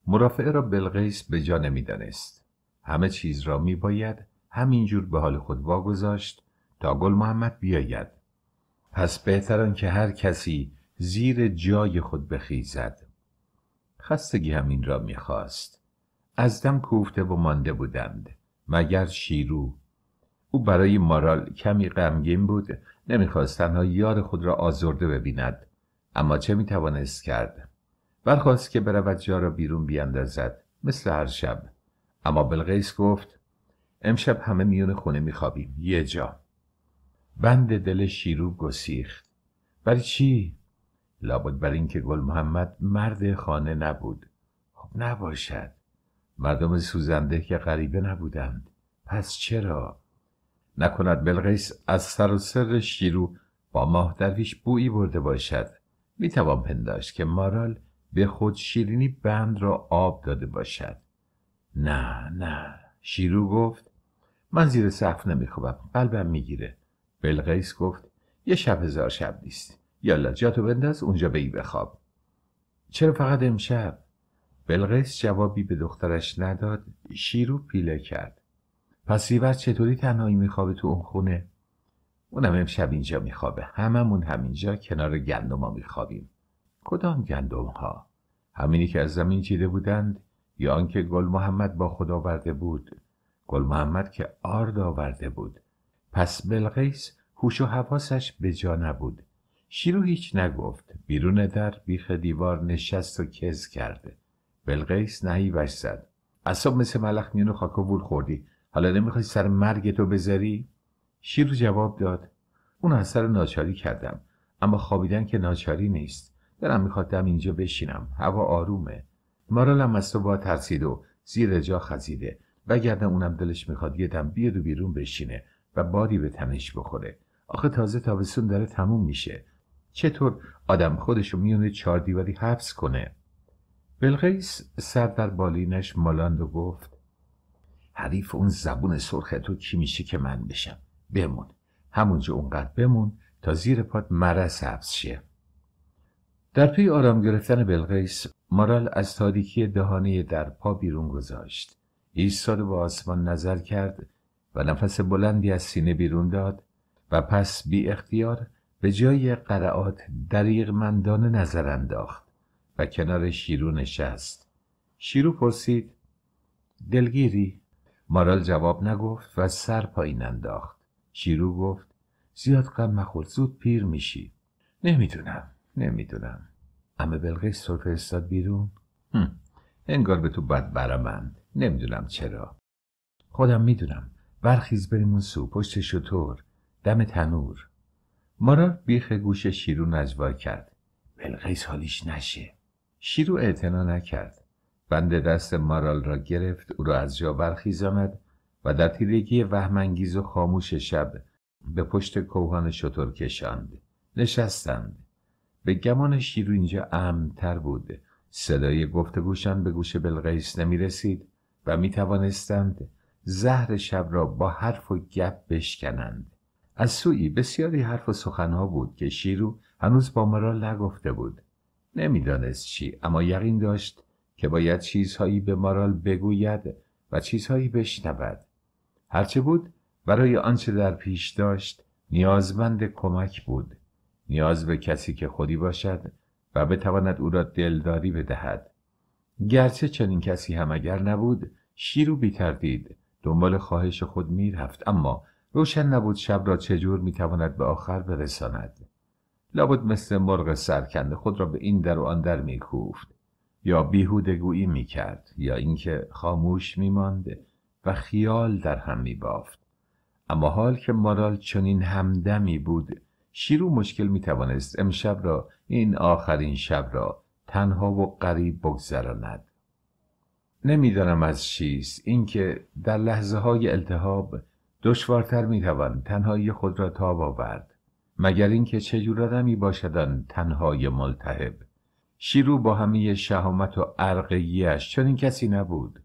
مرافعه را بلغیس به جا نمیدانست همه چیز را میباید همینجور به حال خود واگذاشت تا گل محمد بیاید پس بهتران که هر کسی زیر جای خود بخیزد خستگی همین را میخواست از دم کوفته و مانده بودند مگر شیرو او برای مارال کمی غمگین بود نمیخواست تنها یار خود را آزرده ببیند اما چه میتوانست کرد برخواست که برود جا را بیرون بیاندازد مثل هر شب اما بلغیس گفت امشب همه میون خونه میخوابیم یه جا بند دل شیرو گسیخت برای چی لابد بر اینکه گل محمد مرد خانه نبود خب نباشد مردم سوزنده که غریبه نبودند پس چرا نکند بلغیس از سر و سر شیرو با ماه درویش بویی برده باشد میتوان پنداشت که مارال به خود شیرینی بند را آب داده باشد نه نه شیرو گفت من زیر سقف نمیخوابم قلبم میگیره بلغیس گفت یه شب هزار شب نیست یالا جاتو بنداز اونجا به ای بخواب چرا فقط امشب بلقیس جوابی به دخترش نداد شیرو پیله کرد پس ریور چطوری تنهایی میخوابه تو اون خونه اونم امشب اینجا میخوابه هممون همینجا کنار گندم ها میخوابیم کدام گندم ها همینی که از زمین چیده بودند یا آنکه گل محمد با خود آورده بود گل محمد که آرد آورده بود پس بلغیس هوش و حواسش به جا نبود شیرو هیچ نگفت بیرون در بیخ دیوار نشست و کز کرده بلقیس وش زد اصاب مثل ملخ میون ول خوردی حالا نمیخوای سر مرگ تو بذاری شیرو جواب داد اون از سر ناچاری کردم اما خوابیدن که ناچاری نیست دلم میخوادم اینجا بشینم هوا آرومه مارالم از تو با ترسید و زیر جا خزیده وگرنه اونم دلش میخواد یه دم بیاد و بیرون بشینه و باری به تنش بخوره آخه تازه تابستون داره تموم میشه چطور آدم خودشو میونه چهار دیواری حبس کنه بلغیس سر در بالینش مالاند و گفت حریف اون زبون سرخ تو کی میشه که من بشم بمون همونجا اونقدر بمون تا زیر پاد مرس سبز شه در پی آرام گرفتن بلغیس مارال از تاریکی دهانه در پا بیرون گذاشت ایستاد و با آسمان نظر کرد و نفس بلندی از سینه بیرون داد و پس بی اختیار به جای قرعات دریغ مندان نظر انداخت کنار شیرو نشست شیرو پرسید دلگیری مارال جواب نگفت و سر پایین انداخت شیرو گفت زیاد غم مخور زود پیر میشی نمیدونم نمیدونم اما بلقیس صرف فرستاد بیرون هم. انگار به تو بد برمند نمیدونم چرا خودم میدونم برخیز بریم اون سو پشت شطور دم تنور مارال بیخ گوش شیرو نجوا کرد بلقیس حالیش نشه شیرو اعتنا نکرد بند دست مارال را گرفت او را از جا برخیزاند و در تیرگی وهمانگیز و خاموش شب به پشت کوهان شطور کشاند نشستند به گمان شیرو اینجا امنتر بود صدای گفتگوشان به گوش بلغیس نمی رسید و می توانستند زهر شب را با حرف و گپ بشکنند از سوی بسیاری حرف و سخنها بود که شیرو هنوز با مرال نگفته بود نمیدانست چی اما یقین داشت که باید چیزهایی به مارال بگوید و چیزهایی بشنود هرچه بود برای آنچه در پیش داشت نیازمند کمک بود نیاز به کسی که خودی باشد و بتواند او را دلداری بدهد گرچه چنین کسی هم اگر نبود شیرو بی تردید دنبال خواهش خود میرفت، اما روشن نبود شب را چجور میتواند به آخر برساند لابد مثل مرغ سرکنده خود را به این در و آن در میکوفت یا بیهوده میکرد یا اینکه خاموش میماند و خیال در هم میبافت اما حال که مارال چنین همدمی بود شیرو مشکل میتوانست امشب را این آخرین شب را تنها و غریب بگذراند نمیدانم از چیست اینکه در لحظه های التهاب دشوارتر میتوان تنهایی خود را تاب آورد مگر اینکه چه جور آدمی باشدن تنهای ملتهب شیرو با همه شهامت و چون چنین کسی نبود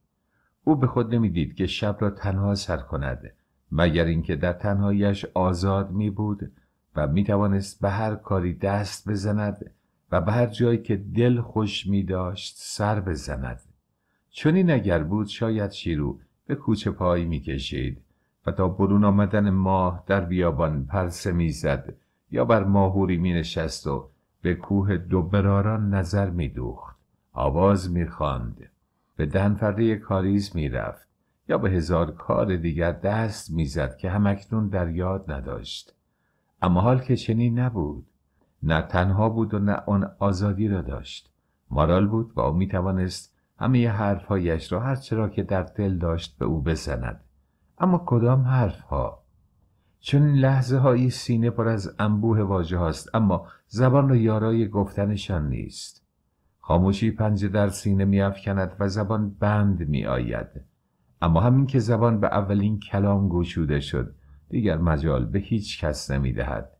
او به خود نمیدید که شب را تنها سر کند مگر اینکه در تنهایش آزاد می بود و می توانست به هر کاری دست بزند و به هر جایی که دل خوش می داشت سر بزند چون این اگر بود شاید شیرو به کوچه پایی می کشید و تا برون آمدن ماه در بیابان پرسه میزد یا بر ماهوری می نشست و به کوه دوبراران نظر می دوخت آواز می خاند. به دنفره کاریز می رفت یا به هزار کار دیگر دست میزد که همکنون در یاد نداشت اما حال که چنین نبود نه تنها بود و نه آن آزادی را داشت مارال بود و او می توانست همه حرفهایش را هرچرا را که در دل داشت به او بزند اما کدام حرف ها؟ چون لحظه هایی سینه پر از انبوه واجه هاست اما زبان را یارای گفتنشان نیست خاموشی پنجه در سینه افکند و زبان بند می آید اما همین که زبان به اولین کلام گشوده شد دیگر مجال به هیچ کس نمی دهد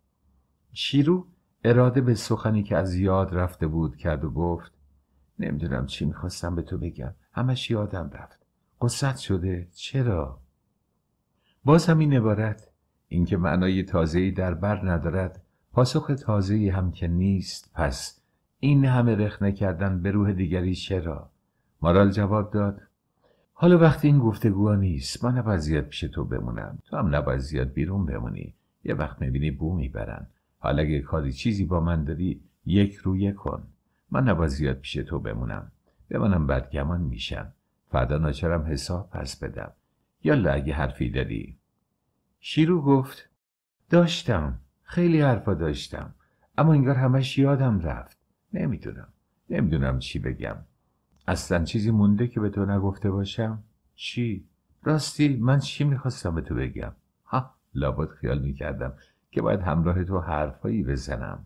شیرو اراده به سخنی که از یاد رفته بود کرد و گفت نمیدونم چی میخواستم به تو بگم همش یادم رفت قصد شده چرا؟ باز این عبارت اینکه معنای تازه‌ای در بر ندارد پاسخ تازه‌ای هم که نیست پس این همه رخنه کردن به روح دیگری چرا مارال جواب داد حالا وقتی این گفتگوها نیست من نباید زیاد پیش تو بمونم تو هم نباید زیاد بیرون بمونی یه وقت میبینی بو میبرن حالا اگه کاری چیزی با من داری یک رویه کن من نباید زیاد پیش تو بمونم به منم بدگمان میشم فردا ناچرم حساب پس بدم یالا اگه حرفی داری شیرو گفت داشتم خیلی حرفا داشتم اما انگار همش یادم رفت نمیدونم نمیدونم چی بگم اصلا چیزی مونده که به تو نگفته باشم چی راستی من چی میخواستم به تو بگم ها لابد خیال میکردم که باید همراه تو حرفایی بزنم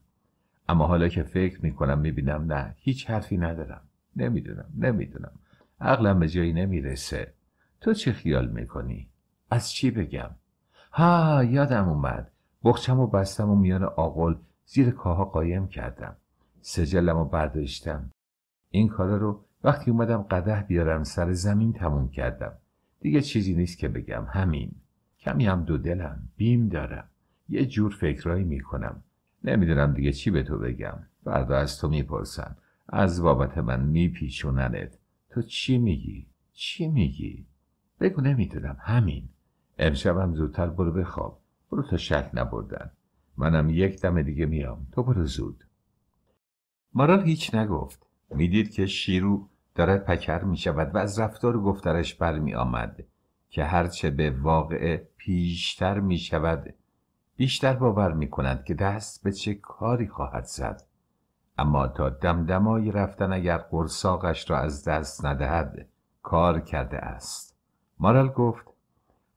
اما حالا که فکر میکنم میبینم نه هیچ حرفی ندارم نمیدونم نمیدونم عقلم به جایی نمیرسه تو چه خیال میکنی؟ از چی بگم؟ ها یادم اومد بخچم و بستم و میان آقل زیر کاها قایم کردم سجلم و برداشتم این کارا رو وقتی اومدم قده بیارم سر زمین تموم کردم دیگه چیزی نیست که بگم همین کمی هم دو دلم بیم دارم یه جور فکرایی میکنم نمیدونم دیگه چی به تو بگم فردا از تو میپرسن از بابت من میپیچوننت تو چی میگی؟ چی میگی؟ بگو نمیدونم همین امشبم زودتر برو بخواب برو تا شک نبردن منم یک دم دیگه میام تو برو زود مارال هیچ نگفت میدید که شیرو داره پکر می شود و از رفتار و گفتارش برمی آمد که هرچه به واقع پیشتر می شود بیشتر باور می که دست به چه کاری خواهد زد اما تا دمدمایی رفتن اگر قرصاقش را از دست ندهد کار کرده است مارل گفت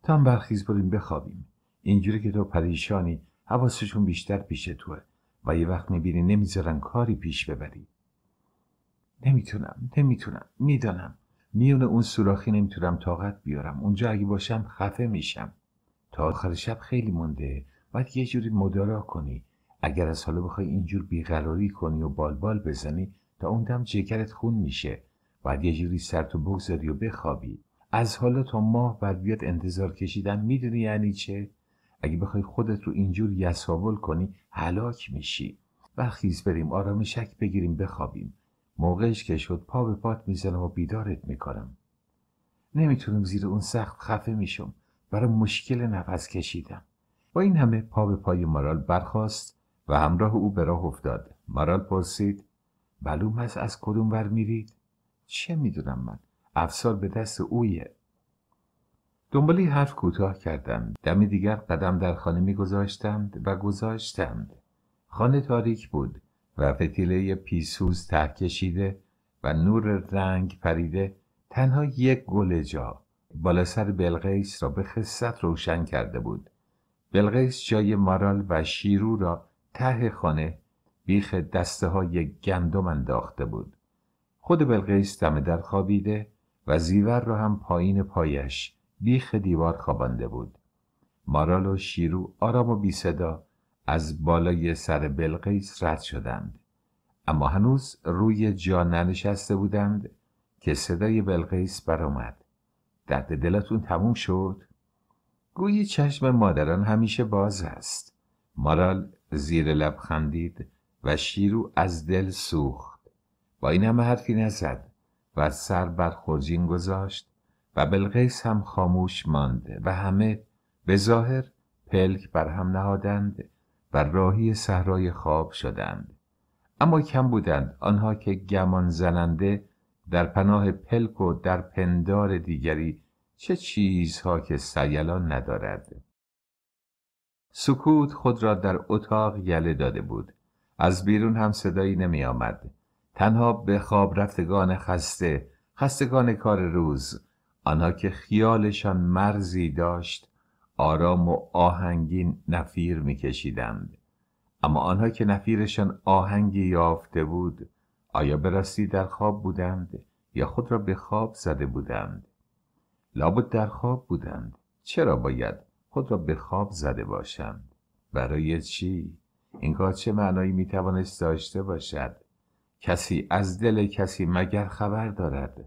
هم برخیز بریم بخوابیم اینجوری که تو پریشانی حواسشون بیشتر پیش توه و یه وقت میبینی نمیذارن کاری پیش ببری نمیتونم نمیتونم میدانم میون اون سوراخی نمیتونم طاقت بیارم اونجا اگه باشم خفه میشم تا آخر شب خیلی مونده باید یه جوری مدارا کنی اگر از حالا بخوای اینجور بیقراری کنی و بالبال بزنی تا اون دم جگرت خون میشه باید یه جوری سرتو بگذاری و بخوابی از حالا تا ماه بر بیاد انتظار کشیدن میدونی یعنی چه اگه بخوای خودت رو اینجور یسابل کنی هلاک میشی و خیز بریم آرامشک بگیریم بخوابیم موقعش که شد پا به پات میزنم و بیدارت میکنم نمیتونم زیر اون سخت خفه میشم برای مشکل نفس کشیدم با این همه پا به پای مارال برخاست و همراه او به راه افتاد مارال پرسید بلوم از از کدوم بر میرید چه میدونم من افسار به دست اویه دنبالی حرف کوتاه کردم دمی دیگر قدم در خانه میگذاشتند و گذاشتند خانه تاریک بود و فتیله پیسوز کشیده و نور رنگ پریده تنها یک گل جا بالا سر بلغیس را به خصت روشن کرده بود بلغیس جای مارال و شیرو را ته خانه بیخ دسته های گندم انداخته بود خود بلغیس دم در خوابیده و زیور را هم پایین پایش بیخ دیوار خوابانده بود مارال و شیرو آرام و بی صدا از بالای سر بلقیس رد شدند اما هنوز روی جا ننشسته بودند که صدای بلقیس برآمد درد دلتون تموم شد گویی چشم مادران همیشه باز است مارال زیر لب خندید و شیرو از دل سوخت با این همه حرفی نزد و سر بر خورجین گذاشت و بلقیس هم خاموش ماند و همه به ظاهر پلک بر هم نهادند و راهی صحرای خواب شدند اما کم بودند آنها که گمان زننده در پناه پلک و در پندار دیگری چه چیزها که سیلان ندارد سکوت خود را در اتاق یله داده بود از بیرون هم صدایی نمی تنها به خواب رفتگان خسته خستگان کار روز آنها که خیالشان مرزی داشت آرام و آهنگین نفیر میکشیدند اما آنها که نفیرشان آهنگی یافته بود آیا به در خواب بودند یا خود را به خواب زده بودند لابد در خواب بودند چرا باید خود را به خواب زده باشند برای چی این کار چه معنایی میتوانست داشته باشد کسی از دل کسی مگر خبر دارد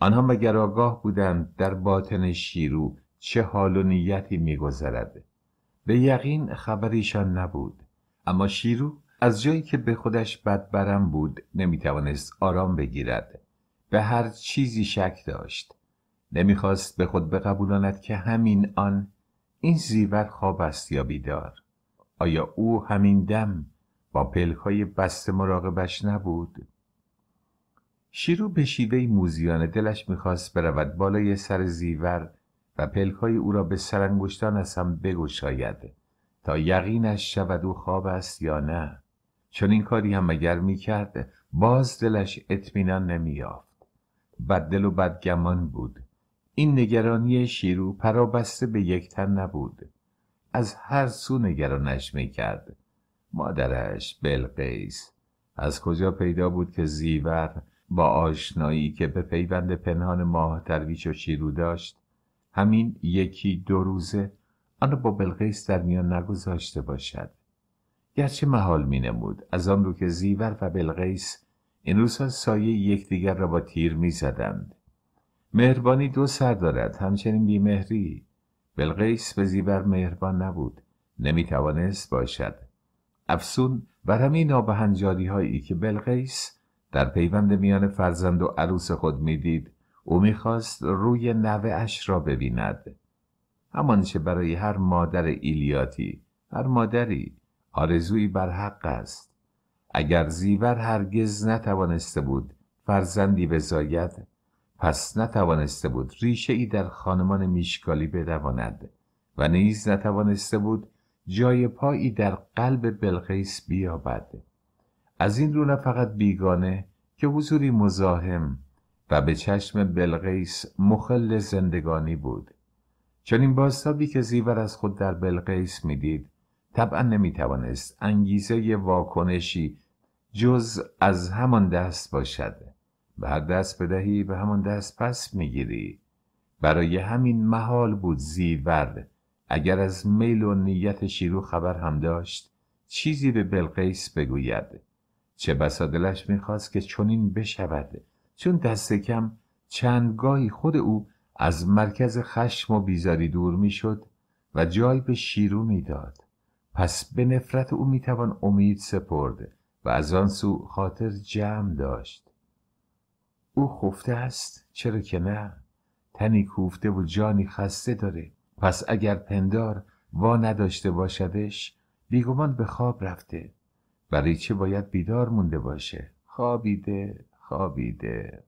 آنها مگر آگاه بودند در باطن شیرو چه حال و نیتی میگذرد به یقین خبریشان نبود اما شیرو از جایی که به خودش بدبرم بود نمیتوانست آرام بگیرد به هر چیزی شک داشت نمیخواست به خود بقبولاند که همین آن این زیور خواب است یا بیدار آیا او همین دم با پلکای بست مراقبش نبود شیرو به شیوه موزیانه دلش میخواست برود بالای سر زیور و پلکای او را به سرانگشتان از هم بگشاید تا یقینش شود او خواب است یا نه چون این کاری هم اگر میکرد باز دلش اطمینان نمییافت بددل و بدگمان بود این نگرانی شیرو پرابسته به یک تن نبود از هر سو نگرانش میکرد مادرش بلقیس از کجا پیدا بود که زیور با آشنایی که به پیوند پنهان ماه ترویج و شیرو داشت همین یکی دو روزه آن را با بلقیس در میان نگذاشته باشد گرچه محال می نمود از آن رو که زیور و بلقیس این روزها سایه یکدیگر را با تیر می زدند مهربانی دو سر دارد همچنین بیمهری بلقیس به زیور مهربان نبود نمی توانست باشد افسون بر همین نابهنجاری هایی که بلقیس در پیوند میان فرزند و عروس خود میدید او میخواست روی نوه اش را ببیند همان چه برای هر مادر ایلیاتی هر مادری آرزویی بر حق است اگر زیور هرگز نتوانسته بود فرزندی بزاید پس نتوانسته بود ریشه ای در خانمان میشکالی بدواند و نیز نتوانسته بود جای پایی در قلب بلقیس بیابد از این رو نه فقط بیگانه که حضوری مزاحم و به چشم بلقیس مخل زندگانی بود چون این باستابی که زیور از خود در بلقیس میدید طبعا نمیتوانست انگیزه واکنشی جز از همان دست باشد به هر دست بدهی به همان دست پس میگیری برای همین محال بود زیور اگر از میل و نیت شیرو خبر هم داشت چیزی به بلقیس بگوید چه بسا دلش میخواست که چنین بشود چون دست کم چندگاهی خود او از مرکز خشم و بیزاری دور میشد و جای به شیرو میداد پس به نفرت او میتوان امید سپرده و از آن سو خاطر جمع داشت او خفته است چرا که نه تنی کوفته و جانی خسته داره پس اگر پندار وا نداشته باشدش بیگمان به خواب رفته برای چه باید بیدار مونده باشه خوابیده خوابیده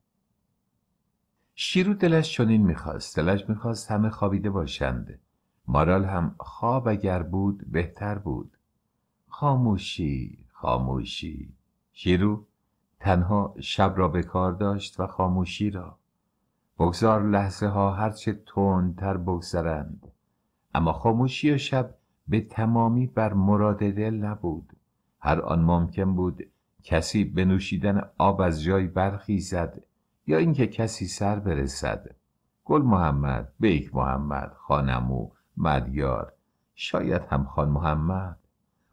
شیرو دلش چنین میخواست دلش میخواست همه خوابیده باشند مارال هم خواب اگر بود بهتر بود خاموشی خاموشی شیرو تنها شب را به کار داشت و خاموشی را بگذار لحظه ها هرچه تر بگذرند اما خاموشی و شب به تمامی بر مراد دل نبود هر آن ممکن بود کسی به نوشیدن آب از جای برخیزد یا اینکه کسی سر برسد گل محمد بیک محمد خانمو مدیار شاید هم خان محمد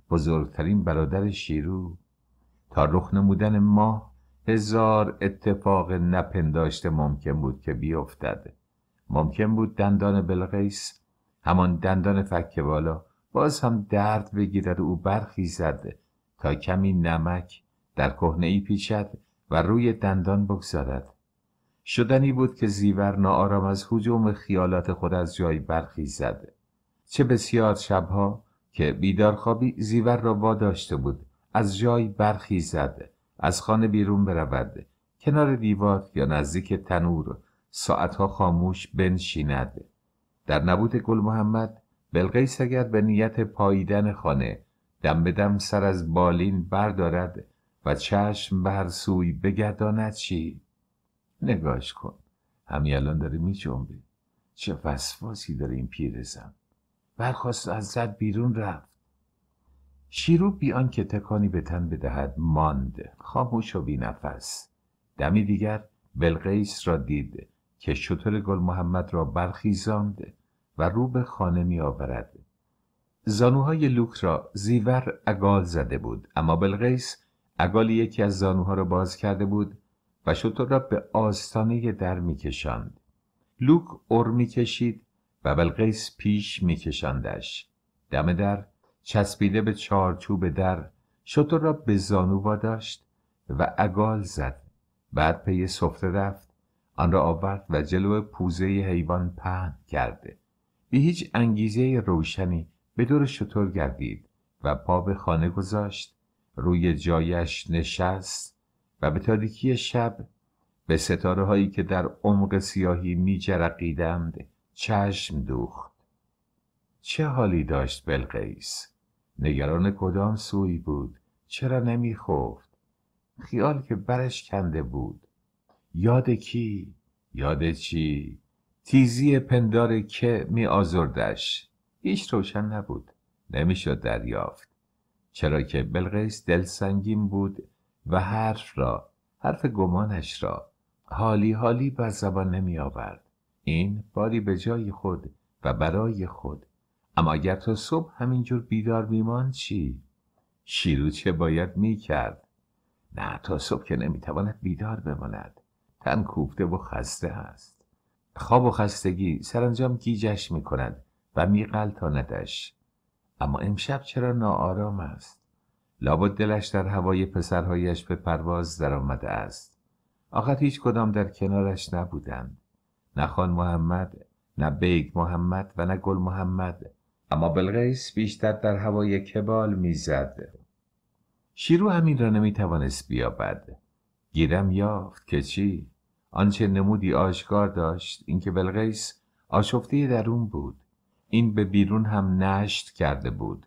بزرگترین برادر شیرو تا رخ نمودن ماه هزار اتفاق نپنداشته ممکن بود که بیفتد ممکن بود دندان بلغیس همان دندان فک بالا باز هم درد بگیرد و او برخیزد تا کمی نمک در کهنه ای پیچد و روی دندان بگذارد شدنی بود که زیور ناآرام از حجوم خیالات خود از جای برخیزد چه بسیار شبها که بیدارخوابی زیور را واداشته بود از جای برخیزد از خانه بیرون برود کنار دیوار یا نزدیک تنور ساعتها خاموش بنشیند در نبود گل محمد بلقیس اگر به نیت پاییدن خانه دم به دم سر از بالین بردارد و چشم به هر سوی بگرداند چی؟ نگاش کن همین الان داره میجنبه چه وسواسی داره این پیرزن برخواست از زد بیرون رفت شیرو بیان که تکانی به تن بدهد ماند خاموش و بینفس دمی دیگر بلقیس را دید که شطور گل محمد را برخیزاند و رو به خانه می آورد زانوهای لوک را زیور اگال زده بود اما بلقیس اگال یکی از زانوها را باز کرده بود و شطور را به آستانه در می کشند. لوک اور می کشید و بلغیس پیش می کشندش. دم در چسبیده به چارچوب در شطور را به زانو واداشت و اگال زد بعد پی سفره رفت آن را آورد و جلو پوزه حیوان پهن کرده به هیچ انگیزه روشنی به دور شطور گردید و پا به خانه گذاشت روی جایش نشست و به تاریکی شب به ستاره هایی که در عمق سیاهی می جرقیدند چشم دوخت چه حالی داشت بلقیس نگران کدام سوی بود چرا نمیخفت خیال که برش کنده بود یاد کی یاد چی تیزی پندار که می آزردش هیچ روشن نبود نمیشد دریافت چرا که بلقیس دلسنگین بود و حرف را حرف گمانش را حالی حالی بر زبان نمی آورد این باری به جای خود و برای خود اما اگر تا صبح همینجور بیدار میمان چی؟ شیرو چه باید میکرد؟ نه تا صبح که نمیتواند بیدار بماند تن کوفته و خسته است خواب و خستگی سرانجام گیجش میکند و میقلتاندش اما امشب چرا ناآرام است لابد دلش در هوای پسرهایش به پرواز درآمده است آخر هیچ کدام در کنارش نبودند نه خان محمد نه بیگ محمد و نه گل محمد اما بلقیس بیشتر در هوای کبال میزد شیرو همین را نمیتوانست بیابد گیرم یافت که چی آنچه نمودی آشکار داشت اینکه بلغیس آشفته درون بود این به بیرون هم نشت کرده بود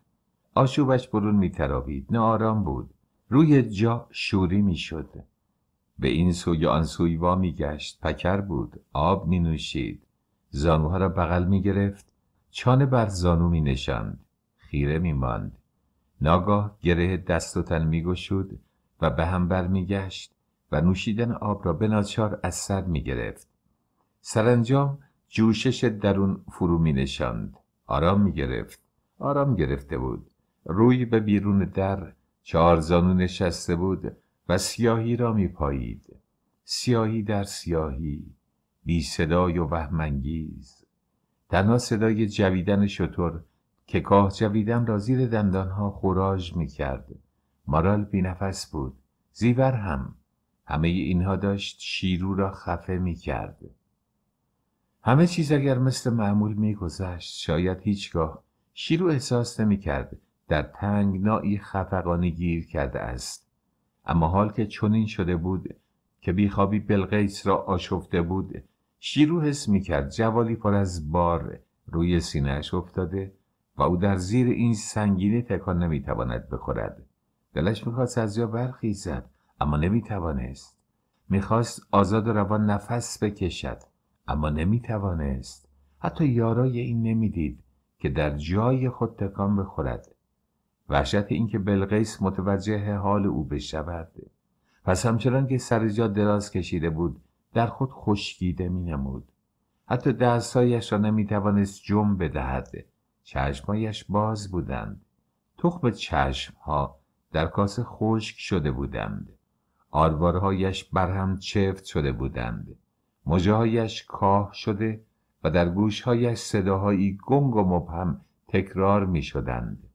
آشوبش برون میتراوید نه آرام بود روی جا شوری میشد به این سوی آن سوی وا میگشت پکر بود آب مینوشید زانوها را بغل میگرفت چانه بر زانو می نشاند خیره می ماند ناگاه گره دست و تن می و به هم بر می گشت و نوشیدن آب را به ناچار از سر می گرفت سرانجام جوشش درون فرو می نشند، آرام می گرفت آرام گرفته بود روی به بیرون در چهار زانو نشسته بود و سیاهی را می پایید سیاهی در سیاهی بی صدای و وهمانگیز تنها صدای جویدن شطور که کاه جویدن را زیر دندانها خوراج می کرد. مارال بینفس بود. زیور هم. همه اینها داشت شیرو را خفه می کرد. همه چیز اگر مثل معمول می گذشت شاید هیچگاه شیرو احساس نمی کرد در تنگنایی خفقانی گیر کرده است. اما حال که چنین شده بود که بیخوابی بلقیس را آشفته بود شیرو حس کرد جوالی پر از بار روی سینهش افتاده و او در زیر این سنگینه تکان نمیتواند بخورد دلش میخواست از جا برخیزد اما نمیتوانست میخواست آزاد و روان نفس بکشد اما توانست حتی یارای این نمیدید که در جای خود تکان بخورد وحشت اینکه بلقیس متوجه حال او بشود پس همچنان که سر جا دراز کشیده بود در خود خشکیده می نمود. حتی دستایش را نمی توانست جمع بدهد. چشمهایش باز بودند. تخم چشمها در کاسه خشک شده بودند. آروارهایش برهم چفت شده بودند. مجاهایش کاه شده و در گوشهایش صداهایی گنگ و مبهم تکرار می شدند.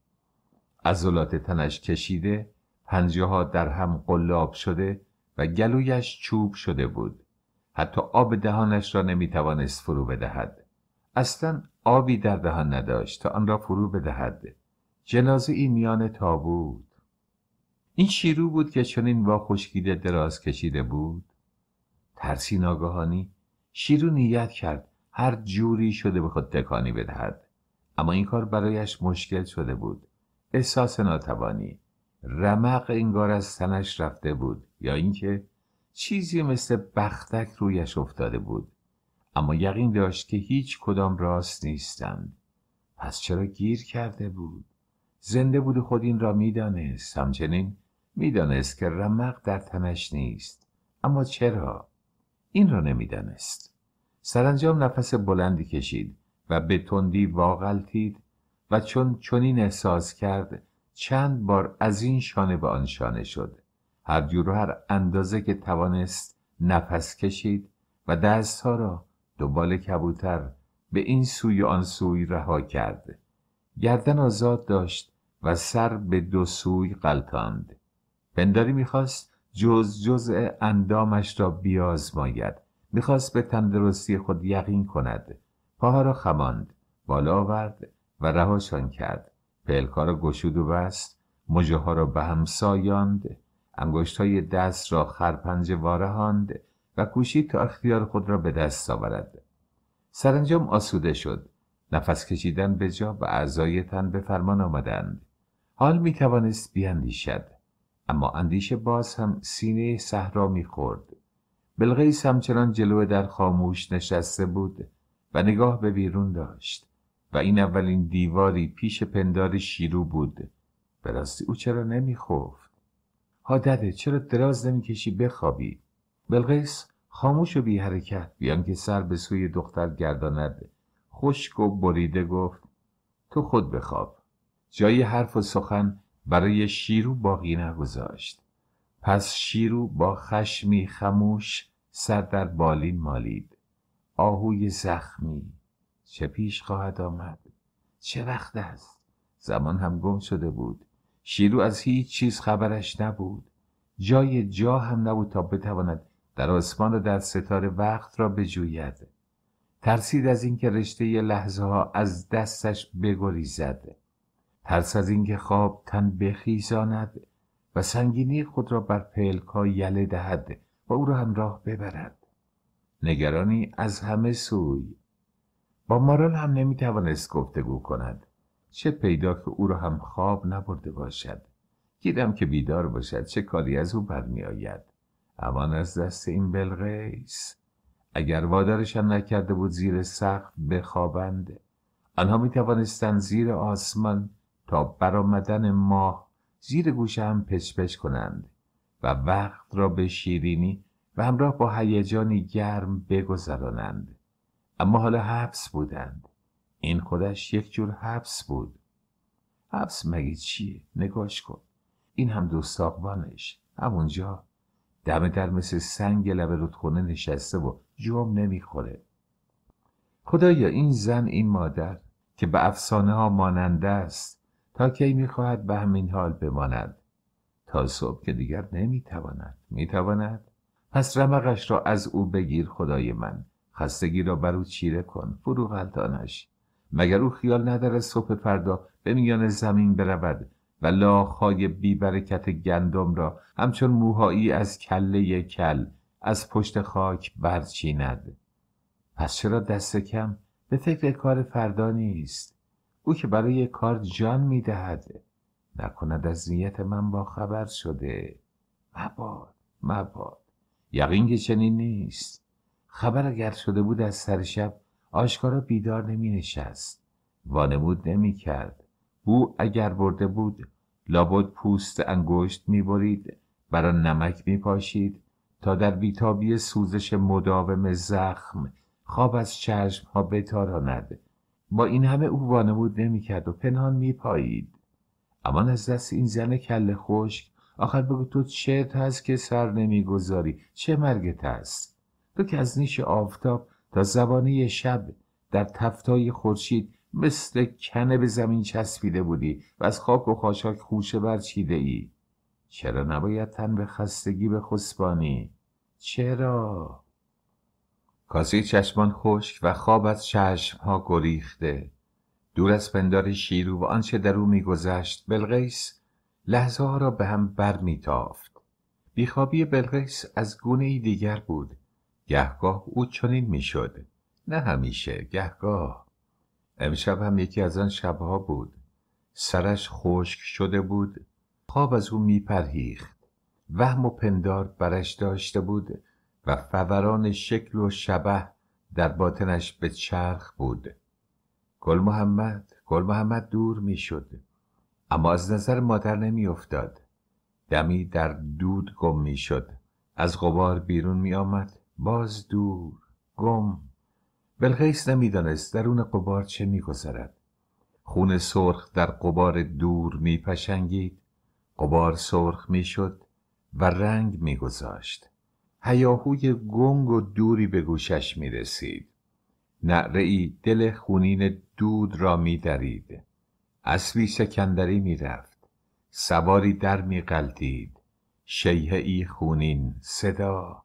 تنش کشیده، پنجه ها در هم قلاب شده و گلویش چوب شده بود. حتی آب دهانش را نمی توانست فرو بدهد اصلا آبی در دهان نداشت تا آن را فرو بدهد جنازه ای میان تابوت این شیرو بود که چنین با خشکیده دراز کشیده بود ترسی ناگهانی شیرو نیت کرد هر جوری شده به خود تکانی بدهد اما این کار برایش مشکل شده بود احساس ناتوانی رمق انگار از سنش رفته بود یا اینکه چیزی مثل بختک رویش افتاده بود اما یقین داشت که هیچ کدام راست نیستند پس چرا گیر کرده بود زنده بود خود این را میدانست همچنین میدانست که رمق در تنش نیست اما چرا این را نمیدانست سرانجام نفس بلندی کشید و به تندی واغلتید و چون چنین احساس کرد چند بار از این شانه به آن شانه شد هر جور و هر اندازه که توانست نفس کشید و دستها را دنبال کبوتر به این سوی آن سوی رها کرد گردن آزاد داشت و سر به دو سوی قلتاند پنداری میخواست جز جزء اندامش را بیازماید میخواست به تندرستی خود یقین کند پاها را خماند بالا آورد و رهاشان کرد پلکا را گشود و بست ها را به هم سایاند انگشت های دست را خرپنج وارهاند و کوشید تا اختیار خود را به دست آورد سرانجام آسوده شد نفس کشیدن به جا و اعضای تن به فرمان آمدند حال می توانست بیاندیشد اما اندیشه باز هم سینه صحرا می خورد بلغیس همچنان جلو در خاموش نشسته بود و نگاه به بیرون داشت و این اولین دیواری پیش پندار شیرو بود به او چرا نمیخفت دده چرا دراز نمیکشی بخوابی بلقیس خاموش و بی حرکت بیان که سر به سوی دختر گرداند خشک و بریده گفت تو خود بخواب جای حرف و سخن برای شیرو باقی نگذاشت پس شیرو با خشمی خموش سر در بالین مالید آهوی زخمی چه پیش خواهد آمد چه وقت است زمان هم گم شده بود شیرو از هیچ چیز خبرش نبود جای جا هم نبود تا بتواند در آسمان و در ستاره وقت را بجوید ترسید از اینکه رشته یه لحظه ها از دستش بگریزد ترس از اینکه خواب تن بخیزاند و سنگینی خود را بر پلکا یله دهد و او را همراه ببرد نگرانی از همه سوی با مارال هم نمیتوانست گفتگو کند چه پیدا که او را هم خواب نبرده باشد گیرم که بیدار باشد چه کاری از او برمی آید امان از دست این بلغیس اگر وادارشان نکرده بود زیر سقف بخوابند آنها می زیر آسمان تا برآمدن ماه زیر گوشه هم پچپچ کنند و وقت را به شیرینی و همراه با هیجانی گرم بگذرانند اما حالا حبس بودند این خودش یک جور حبس بود حبس مگه چیه؟ نگاش کن این هم دو ساقبانش همونجا دم در مثل سنگ لب رودخونه نشسته و جام نمیخوره خدایا این زن این مادر که به افسانه ها ماننده است تا کی میخواهد به همین حال بماند تا صبح که دیگر نمیتواند میتواند پس رمقش را از او بگیر خدای من خستگی را بر او چیره کن فرو مگر او خیال ندارد صبح فردا به میان زمین برود و لاخهای بیبرکت گندم را همچون موهایی از کله کل از پشت خاک برچیند پس چرا دست کم به فکر کار فردا نیست او که برای کار جان میدهد نکند از نیت من با خبر شده مباد مباد یقین که چنین نیست خبر اگر شده بود از سر شب آشکارا بیدار نمی نشست وانمود نمی کرد او اگر برده بود لابد پوست انگشت می برید برا نمک می پاشید تا در بیتابی سوزش مداوم زخم خواب از چشم ها بتاراند با این همه او وانمود نمی کرد و پنهان می پایید اما از دست این زن کل خشک آخر بگو تو چه هست که سر نمیگذاری چه مرگت است تو که از نیش آفتاب تا زبانه شب در تفتای خورشید مثل کنه به زمین چسبیده بودی و از خاک و خاشاک خوشه برچیده ای چرا نباید تن به خستگی به خسبانی؟ چرا؟ کاسی چشمان خشک و خواب از ها گریخته دور از پندار شیرو و آنچه در او میگذشت بلغیس لحظه ها را به هم بر میتافت بیخوابی بلقیس از گونه ای دیگر بود گهگاه او چنین میشد نه همیشه گهگاه امشب هم یکی از آن شبها بود سرش خشک شده بود خواب از او میپرهیخت وهم و پندار برش داشته بود و فوران شکل و شبه در باطنش به چرخ بود گل محمد گل محمد دور میشد اما از نظر مادر نمیافتاد دمی در دود گم میشد از غبار بیرون می باز دور گم بلقیس نمیدانست درون قبار چه میگذرد خون سرخ در قبار دور میپشنگید قبار سرخ میشد و رنگ میگذاشت هیاهوی گنگ و دوری به گوشش میرسید نعره ای دل خونین دود را میدرید اسبی سکندری میرفت سواری در میقلدید شیهه ای خونین صدا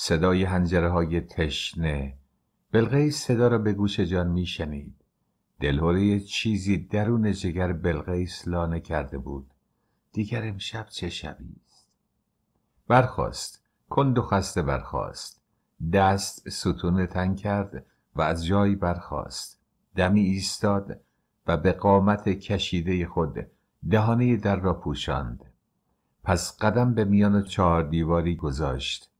صدای هنجره های تشنه بلغیس صدا را به گوش جان می شنید. دلهوره چیزی درون جگر بلقیس لانه کرده بود. دیگر امشب چه شبی است؟ برخواست. کند و خسته برخواست. دست ستون تن کرد و از جایی برخواست. دمی ایستاد و به قامت کشیده خود دهانه در را پوشاند. پس قدم به میان چهار دیواری گذاشت.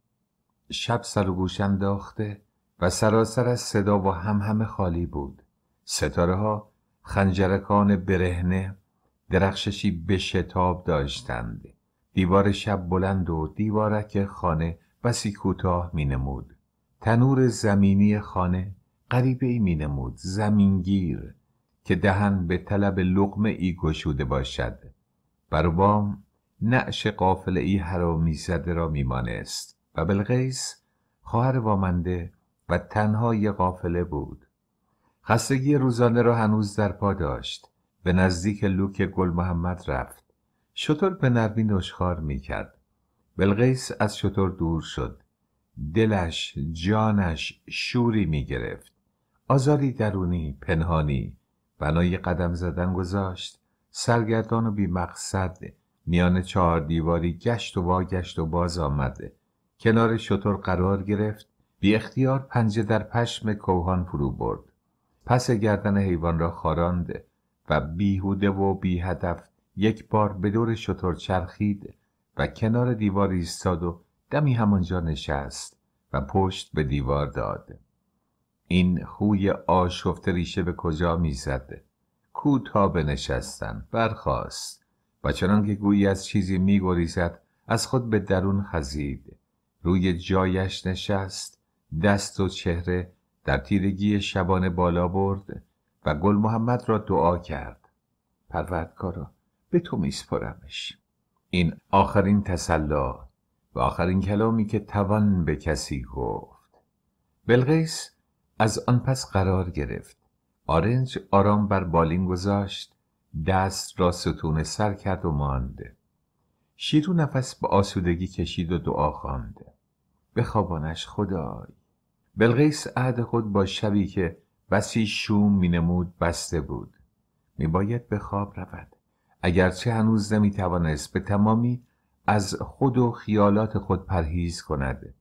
شب سر و گوش انداخته و سراسر از صدا و هم همه خالی بود ستاره ها خنجرکان برهنه درخششی به شتاب داشتند دیوار شب بلند و دیوارک خانه بسی کوتاه نمود تنور زمینی خانه غریبه ای می نمود زمینگیر که دهن به طلب لقمه ای گشوده باشد بر بام نعش قافل ای حرامی زده را میمانست و بلغیس خواهر وامنده و تنها یه قافله بود خستگی روزانه را هنوز در پا داشت به نزدیک لوک گل محمد رفت شطور به نرمی نشخار میکرد. بلغیس از شطور دور شد دلش، جانش شوری میگرفت. آزاری درونی، پنهانی بنای قدم زدن گذاشت سرگردان و بی مقصد میان چهار دیواری گشت و واگشت و باز آمده کنار شطور قرار گرفت بی اختیار پنجه در پشم کوهان فرو برد پس گردن حیوان را خاراند و بیهوده و بی هدف یک بار به دور شطور چرخید و کنار دیوار ایستاد و دمی همانجا نشست و پشت به دیوار داد این خوی آشفت ریشه به کجا میزد کو تا بنشستن برخاست و چنانکه گویی از چیزی میگریزد از خود به درون خزید روی جایش نشست دست و چهره در تیرگی شبانه بالا برد و گل محمد را دعا کرد پروردگارا به تو میسپرمش این آخرین تسلا و آخرین کلامی که توان به کسی گفت بلغیس از آن پس قرار گرفت آرنج آرام بر بالین گذاشت دست را ستون سر کرد و مانده شیرو نفس به آسودگی کشید و دعا خواند بخوابانش خدای بلغیس عهد خود با شبی که بسی شوم مینمود بسته بود میباید به خواب رود اگرچه هنوز نمیتوانست به تمامی از خود و خیالات خود پرهیز کند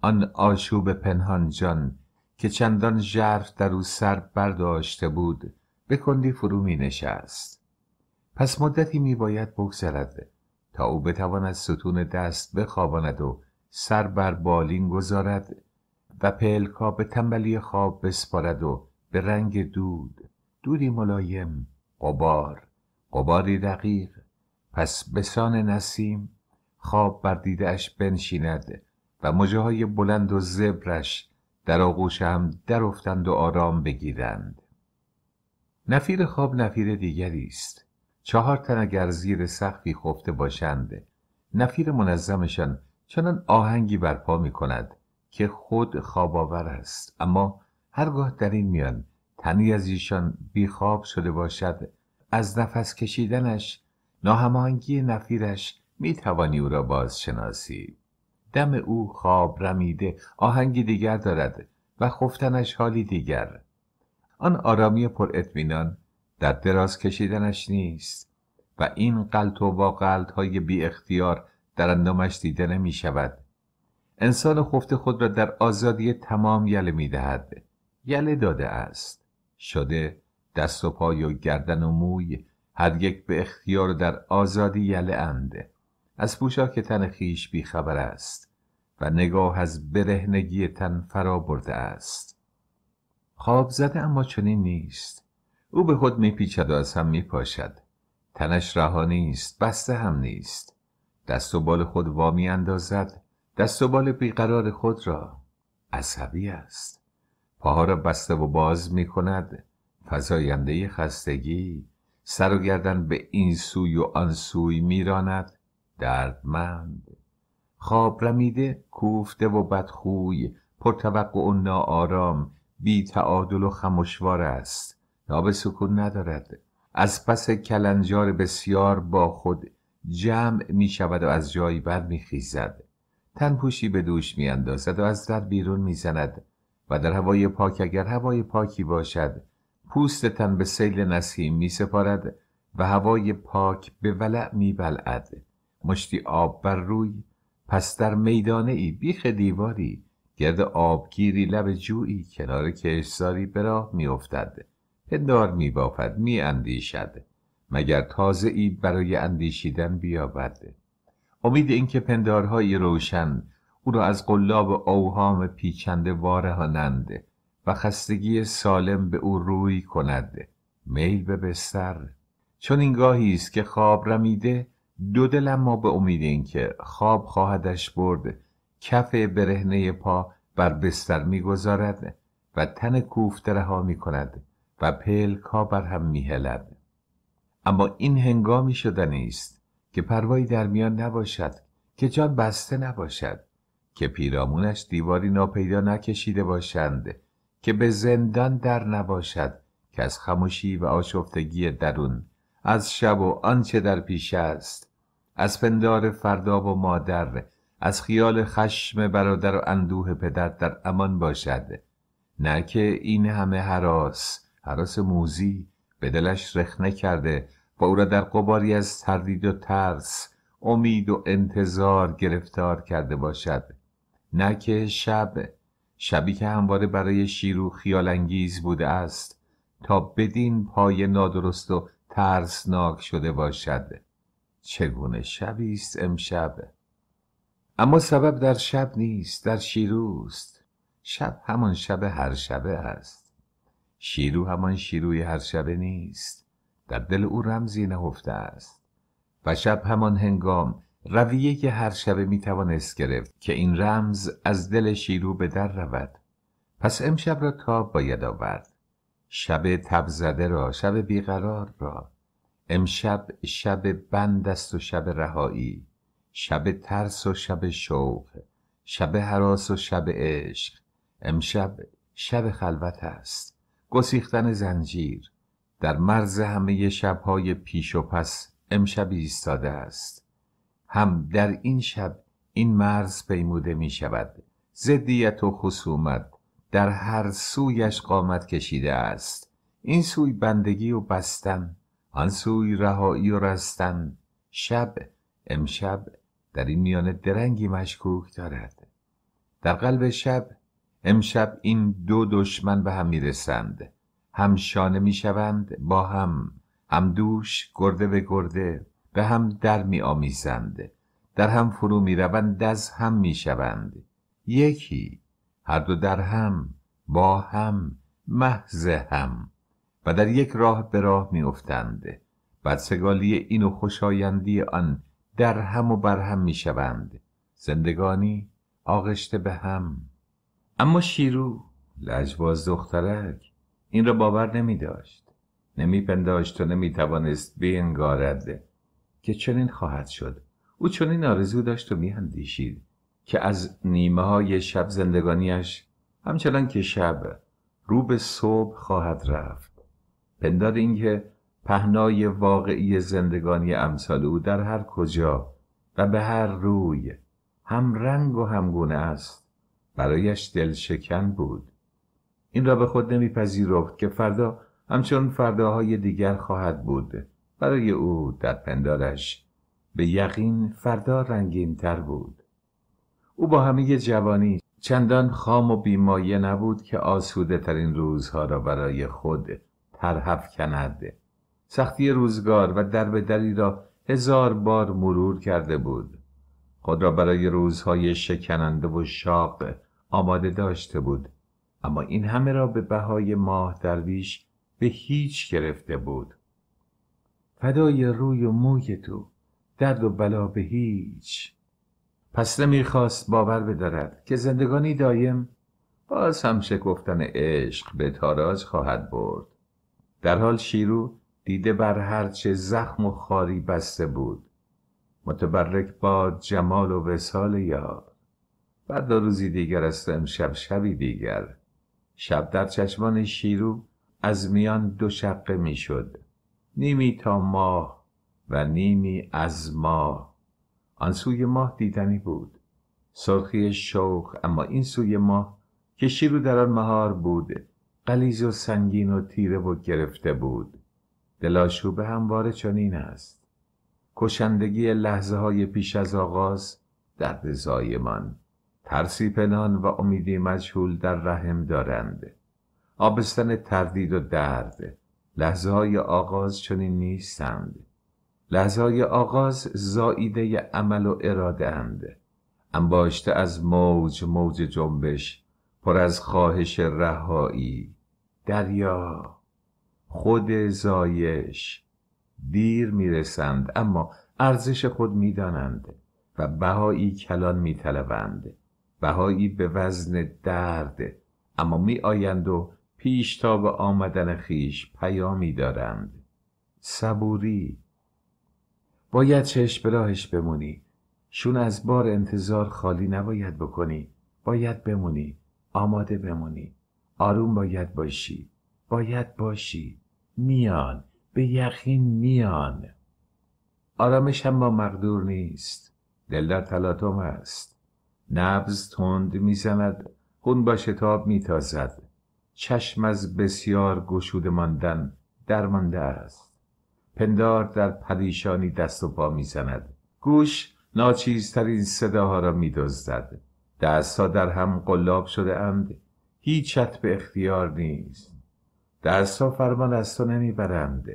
آن آشوب پنهان جان که چندان ژرف در او سر برداشته بود به کندی فرو می نشست پس مدتی می باید بگذرد تا او بتواند ستون دست بخواباند و سر بر بالین گذارد و پلکا به تنبلی خواب بسپارد و به رنگ دود دودی ملایم قبار قباری دقیق پس بسان نسیم خواب بر دیدهاش بنشیند و مجه های بلند و زبرش در آغوش هم افتند و آرام بگیرند نفیر خواب نفیر دیگری است چهار تن اگر زیر سخفی خفته باشند نفیر منظمشان چنان آهنگی برپا می کند که خود خواباور است اما هرگاه در این میان تنی از ایشان بیخواب شده باشد از نفس کشیدنش ناهمانگی نفیرش می توانی او را بازشناسی دم او خواب رمیده آهنگی دیگر دارد و خفتنش حالی دیگر آن آرامی پر اطمینان در دراز کشیدنش نیست و این قلط و با قلط های بی اختیار در اندامش دیده نمی شود انسان خفته خود را در آزادی تمام یله می دهد یله داده است شده دست و پای و گردن و موی هر یک به اختیار در آزادی یله اند از پوشاک تن خیش خبر است و نگاه از برهنگی تن فرا برده است خواب زده اما چنین نیست او به خود میپیچد و از هم میپاشد تنش رها نیست بسته هم نیست دست و بال خود وامی اندازد دست و بال بیقرار خود را عصبی است پاها را بسته و باز می کند خستگی سر و گردن به این سوی و آن سوی میراند دردمند خواب رمیده کوفته و بدخوی پرتوقع و ناآرام بی تعادل و خموشوار است به سکون ندارد از پس کلنجار بسیار با خود جمع می شود و از جایی بر می خیزد تن پوشی به دوش می اندازد و از در بیرون می زند و در هوای پاک اگر هوای پاکی باشد پوست تن به سیل نسیم می سپارد و هوای پاک به ولع می بلعد مشتی آب بر روی پس در میدانه ای بیخ دیواری گرد آبگیری لب جویی کنار کشزاری به راه میافتد پندار می بافد می اندیشد مگر تازه ای برای اندیشیدن بیابد امید اینکه پندارهای روشن او را از قلاب اوهام پیچنده وارهانند و خستگی سالم به او روی کند میل به بستر چون این گاهی است که خواب رمیده دو دل ما به امید اینکه خواب خواهدش برد کف برهنه پا بر بستر میگذارد و تن کوفته رها می و پلک ها بر هم میهلد اما این هنگامی شدنی است که پروایی در میان نباشد که جان بسته نباشد که پیرامونش دیواری ناپیدا نکشیده باشند که به زندان در نباشد که از خموشی و آشفتگی درون از شب و آنچه در پیش است از پندار فردا و مادر از خیال خشم برادر و اندوه پدر در امان باشد نه که این همه حراس حراس موزی به دلش رخ نکرده و او را در قباری از تردید و ترس امید و انتظار گرفتار کرده باشد نه که شب شبی که همواره برای شیرو انگیز بوده است تا بدین پای نادرست و ترسناک شده باشد چگونه شبی است امشب اما سبب در شب نیست در شیروست شب همان شب هر شبه است شیرو همان شیروی هر شبه نیست در دل او رمزی نهفته است و شب همان هنگام رویه که هر شبه می توانست گرفت که این رمز از دل شیرو به در رود پس امشب را تاب باید آورد شب تبزده را شب بیقرار را امشب شب بند است و شب رهایی شب ترس و شب شوق شب حراس و شب عشق امشب شب خلوت است گسیختن زنجیر در مرز همه شبهای پیش و پس امشب ایستاده است هم در این شب این مرز پیموده می شود زدیت و خصومت در هر سویش قامت کشیده است این سوی بندگی و بستن آن سوی رهایی و رستن شب امشب در این میان درنگی مشکوک دارد در قلب شب امشب این دو دشمن به هم میرسند هم شانه میشوند با هم دوش گرده به گرده به هم در می آمیزند در هم فرو می روند دز هم می شوند یکی هر دو در هم با هم محض هم و در یک راه به راه می افتند سگالی این و خوشایندی آن در هم و بر هم می شوند زندگانی آغشته به هم اما شیرو لجباز دخترک این را باور نمی داشت نمی پنداشت و نمی توانست بینگارد که چنین خواهد شد او چنین آرزو داشت و میاندیشید که از نیمه های شب زندگانیش همچنان که شب رو به صبح خواهد رفت پندار اینکه پهنای واقعی زندگانی امثال او در هر کجا و به هر روی هم رنگ و همگونه است برایش دلشکن بود این را به خود نمیپذیرفت که فردا همچون فرداهای دیگر خواهد بود برای او در پندارش به یقین فردا رنگین تر بود او با همه جوانی چندان خام و بیمایه نبود که آسوده ترین روزها را برای خود ترحف کند سختی روزگار و درب دری را هزار بار مرور کرده بود خود را برای روزهای شکننده و شاق آماده داشته بود اما این همه را به بهای ماه درویش به هیچ گرفته بود فدای روی و موی تو درد و بلا به هیچ پس نمیخواست باور بدارد که زندگانی دایم باز هم شکفتن عشق به تاراج خواهد برد در حال شیرو دیده بر هر چه زخم و خاری بسته بود متبرک باد جمال و وسال یار بعد روزی دیگر است و امشب شبی دیگر شب در چشمان شیرو از میان دو شقه میشد نیمی تا ماه و نیمی از ماه آن سوی ماه دیدنی بود سرخی شوخ اما این سوی ماه که شیرو در آن مهار بود قلیز و سنگین و تیره و گرفته بود دلاشوبه همواره چنین است کشندگی لحظه های پیش از آغاز در رضایمان ترسی پنهان و امیدی مجهول در رحم دارند آبستن تردید و درد لحظه های آغاز چنین نیستند لحظه های آغاز زاییده عمل و اراده انباشته از موج موج جنبش پر از خواهش رهایی دریا خود زایش دیر میرسند اما ارزش خود میدانند و بهایی کلان میطلبند بهایی به وزن درد اما می آیند و پیش تا به آمدن خیش پیامی دارند صبوری باید چشم به راهش بمونی شون از بار انتظار خالی نباید بکنی باید بمونی آماده بمونی آروم باید باشی باید باشی میان به یقین میان آرامش هم با مقدور نیست دل در است نبز تند میزند خون با شتاب میتازد چشم از بسیار گشوده ماندن درمانده است پندار در پریشانی دست و پا میزند گوش ناچیزترین صداها را میدزدد دستها در هم قلاب شده اند هیچت به اختیار نیست دستها فرمان از تو نمیبرند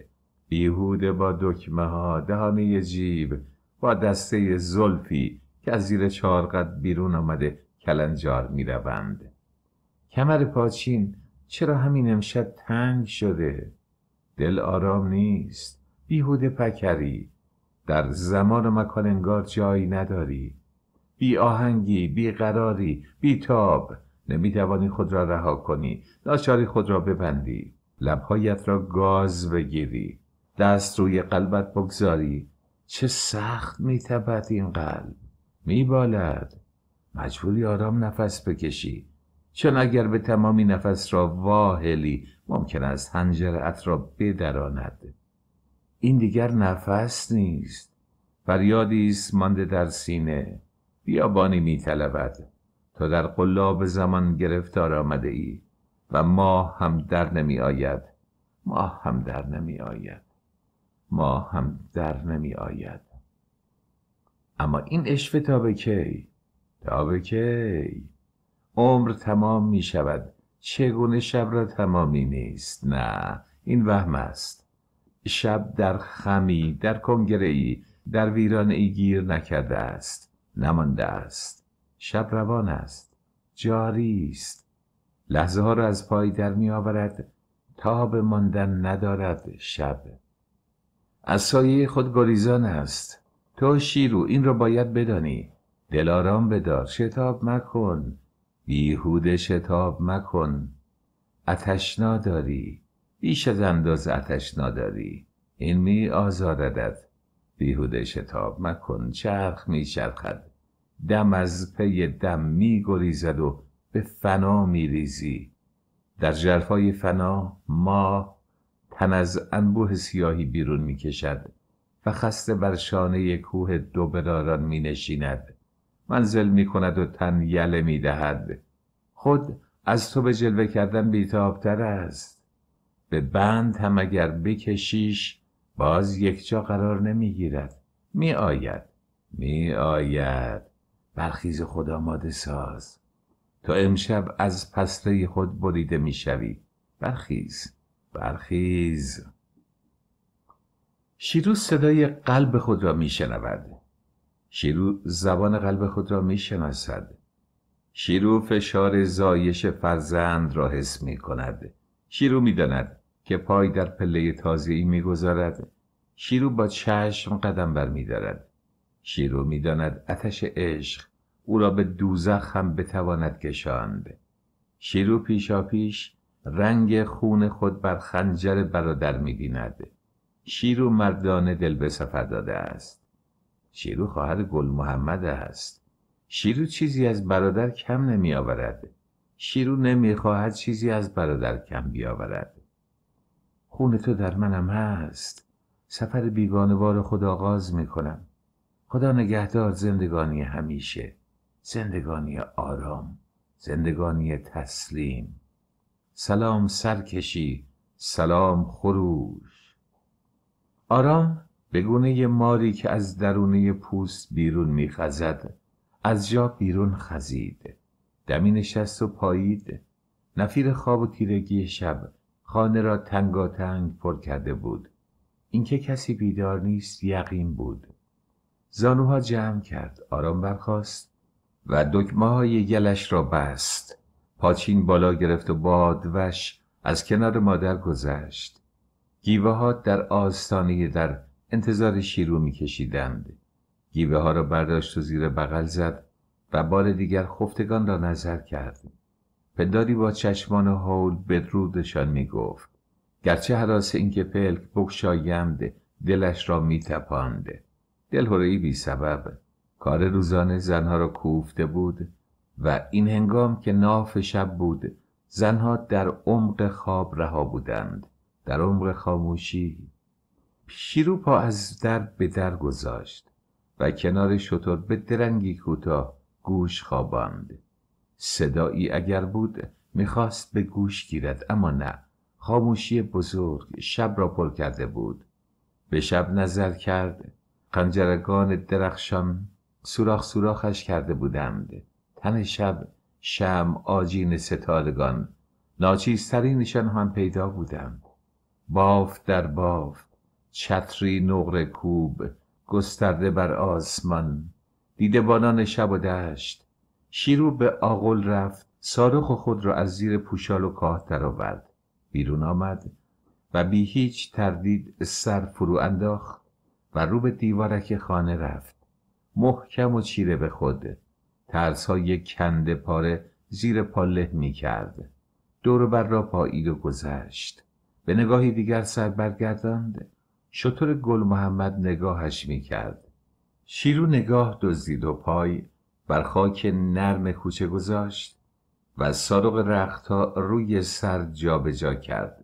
بیهوده با دکمه ها دهانه جیب با دسته زلفی از زیر چهار قد بیرون آمده کلنجار روند کمر پاچین چرا همین امشب تنگ شده دل آرام نیست بیهوده پکری در زمان و مکان انگار جایی نداری بی آهنگی بی قراری بی تاب نمی توانی خود را رها کنی ناچاری خود را ببندی لبهایت را گاز بگیری دست روی قلبت بگذاری چه سخت می این قلب میبالد مجبوری آرام نفس بکشی چون اگر به تمامی نفس را واهلی ممکن است هنجرت را بدراند این دیگر نفس نیست فریادی است مانده در سینه بیابانی میطلبد تا در قلاب زمان گرفتار آمده ای و ما هم در نمی آید ما هم در نمی آید ما هم در نمی آید اما این عشوه تا به کی تا به کی عمر تمام می شود چگونه شب را تمامی نیست نه این وهم است شب در خمی در ای در ویران ای گیر نکرده است نمانده است شب روان است جاری است لحظه ها را از پای در می آورد تا به ماندن ندارد شب از سایه خود گریزان است تو شیرو این را باید بدانی دلارام بدار شتاب مکن بیهوده شتاب مکن اتشنا داری بیش از انداز اتشنا داری این می آزاردت بیهوده شتاب مکن چرخ می شرخد دم از پی دم می گریزد و به فنا می ریزی در جرفای فنا ما تن از انبوه سیاهی بیرون می کشد و خسته بر شانه کوه دو براران می نشیند منزل می کند و تن یله می دهد خود از تو به جلوه کردن بیتابتر است به بند هم اگر بکشیش باز یکجا قرار نمیگیرد می آید می آید برخیز خود آماده ساز تو امشب از پسته خود بریده می شوی برخیز برخیز شیرو صدای قلب خود را می شنود. شیرو زبان قلب خود را می شناسد. شیرو فشار زایش فرزند را حس می کند. شیرو می داند که پای در پله ای می گذارد. شیرو با چشم قدم بر می دارد. شیرو می داند اتش عشق او را به دوزخ هم بتواند کشاند. شیرو پیشاپیش رنگ خون خود بر خنجر برادر می بیند. شیرو مردانه دل به سفر داده است شیرو خواهر گل محمد است شیرو چیزی از برادر کم نمی آورد شیرو نمی خواهد چیزی از برادر کم بیاورد خون تو در منم هست سفر بیگانوار خود آغاز می کنم خدا نگهدار زندگانی همیشه زندگانی آرام زندگانی تسلیم سلام سرکشی سلام خروش آرام به گونه ماری که از درونه پوست بیرون میخزد از جا بیرون خزید دمی نشست و پایید نفیر خواب و تیرگی شب خانه را تنگاتنگ پر کرده بود اینکه کسی بیدار نیست یقین بود زانوها جمع کرد آرام برخاست و دکمه های یلش را بست پاچین بالا گرفت و بادوش از کنار مادر گذشت گیوه ها در آستانه در انتظار شیرو میکشیدند گیوه ها را برداشت و زیر بغل زد و بار دیگر خفتگان را نظر کرد پنداری با چشمان و حول بدرودشان میگفت گرچه حراس اینکه پلک بگشایند دلش را دل دلهورهای بی سبب کار روزانه زنها را کوفته بود و این هنگام که ناف شب بود زنها در عمق خواب رها بودند در عمق خاموشی پا از در به در گذاشت و کنار شطور به درنگی کوتاه گوش خواباند صدایی اگر بود میخواست به گوش گیرد اما نه خاموشی بزرگ شب را پر کرده بود به شب نظر کرد قنجرگان درخشان سوراخ سوراخش کرده بودند تن شب شم آجین ستارگان ناچیزترینشان هم پیدا بودند بافت در بافت چتری نقره کوب گسترده بر آسمان دیده بانان شب و دشت شیرو به آغل رفت سارخ خود را از زیر پوشال و کاه درآورد بیرون آمد و بی هیچ تردید سر فرو انداخت و رو به دیوارک خانه رفت محکم و چیره به خود ترس کند پاره زیر پا له می کرد دور بر را پایید و گذشت به نگاهی دیگر سر برگرداند شطور گل محمد نگاهش میکرد. شیرو نگاه دزدید و پای بر خاک نرم کوچه گذاشت و صادق رختها روی سر جابجا جا کرد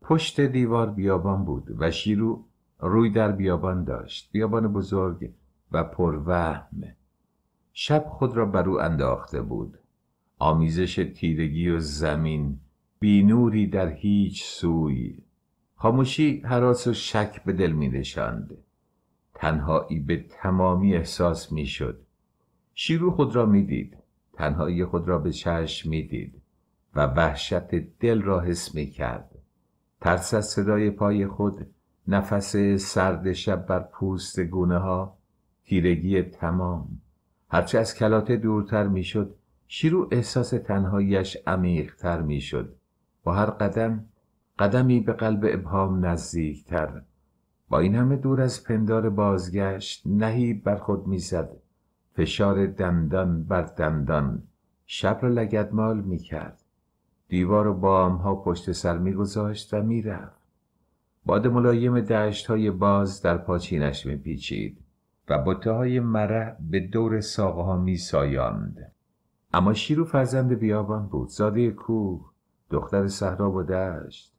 پشت دیوار بیابان بود و شیرو روی در بیابان داشت بیابان بزرگ و پروهم شب خود را بر او انداخته بود آمیزش تیرگی و زمین بی نوری در هیچ سوی خاموشی حراس و شک به دل می نشند تنهایی به تمامی احساس می شد شیرو خود را می دید تنهایی خود را به چشم می دید و وحشت دل را حس می کرد ترس از صدای پای خود نفس سرد شب بر پوست گونه ها تیرگی تمام هرچه از کلاته دورتر میشد شیرو احساس تنهاییش می میشد با هر قدم قدمی به قلب ابهام نزدیکتر با این همه دور از پندار بازگشت نهی بر خود میزد فشار دندان بر دندان شب را لگدمال میکرد دیوار و بام ها پشت سر میگذاشت و میرفت باد ملایم دشت های باز در پاچینش میپیچید و بطه های مره به دور ساقه ها می سایاند. اما شیرو فرزند بیابان بود زاده کوه دختر صحرا و دشت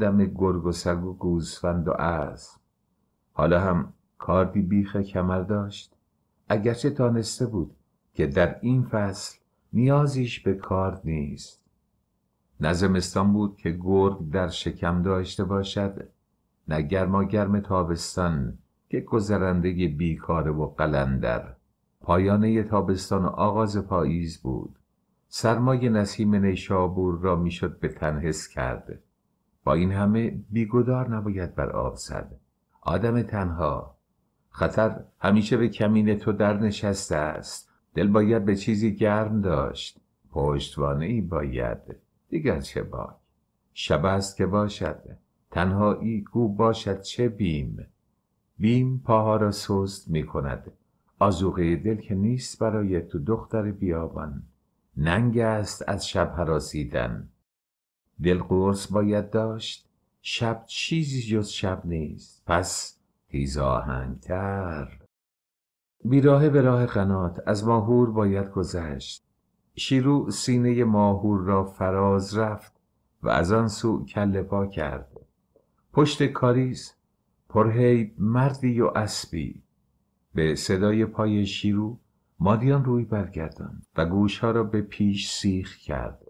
دم گرگ و سگ و گوزفند و اسب حالا هم کاردی بیخ کمر داشت اگرچه دانسته بود که در این فصل نیازیش به کارد نیست نزمستان بود که گرگ در شکم داشته باشد نه گرما گرم تابستان که گذرنده بیکاره و قلندر پایانه تابستان و آغاز پاییز بود سرمایه نسیم نیشابور را میشد به تن حس کرده با این همه بیگدار نباید بر آب زد آدم تنها خطر همیشه به کمین تو در نشسته است دل باید به چیزی گرم داشت پشتوانه ای باید دیگر چه باک شب است که باشد تنهایی گو باشد چه بیم بیم پاها را سست می کند آزوغه دل که نیست برای تو دختر بیابان ننگ است از شب هراسیدن دل قرص باید داشت شب چیزی جز شب نیست پس تیز آهنگتر بیراهه به راه قنات از ماهور باید گذشت شیرو سینه ماهور را فراز رفت و از آن سو کله پا کرد پشت کاریز پرهی مردی و اسبی به صدای پای شیرو مادیان روی برگردان و گوشها را به پیش سیخ کرد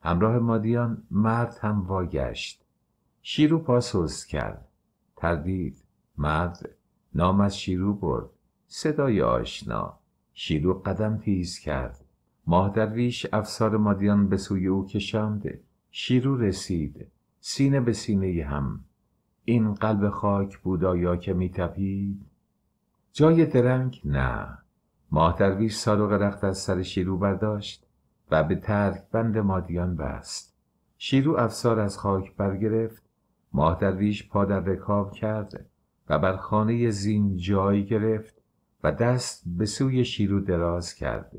همراه مادیان مرد هم واگشت شیرو پاسوس کرد تردید مرد نام از شیرو برد صدای آشنا شیرو قدم تیز کرد ماه درویش افسار مادیان به سوی او کشاند شیرو رسید سینه به سینه هم این قلب خاک بود آیا که میتپید جای درنگ نه ماه درویش سالق رخت از سر شیرو برداشت و به ترک بند مادیان بست شیرو افسار از خاک برگرفت ماه درویش پا در رکاب کرد و بر خانه زین جای گرفت و دست به سوی شیرو دراز کرد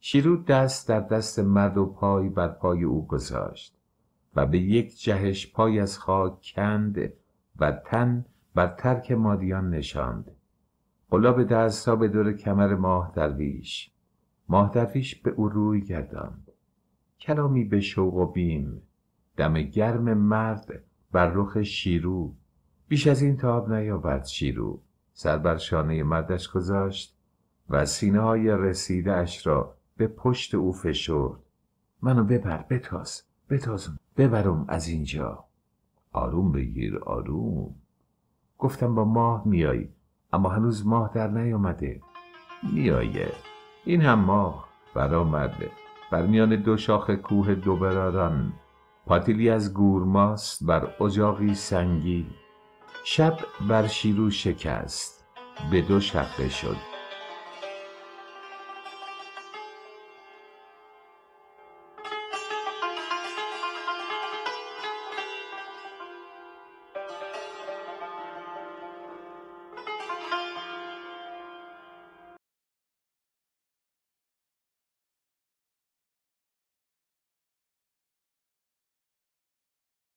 شیرو دست در دست مرد و پای بر پای او گذاشت و به یک جهش پای از خاک کند و تن بر ترک مادیان نشاند حالا به دست به دور کمر ماه درویش ماه درویش به او روی گرداند کلامی به شوق و بیم دم گرم مرد بر رخ شیرو بیش از این تاب نیاورد شیرو سر بر شانه مردش گذاشت و سینه های رسیده اش را به پشت او فشرد منو ببر بتاز بتازم ببرم از اینجا آروم بگیر آروم گفتم با ماه میایی اما هنوز ماه در نیامده میآید این هم ماه برآمد بر میان دو شاخ کوه دوبراران پاتیلی از گورماست بر اجاقی سنگی شب بر شیرو شکست به دو شقه شد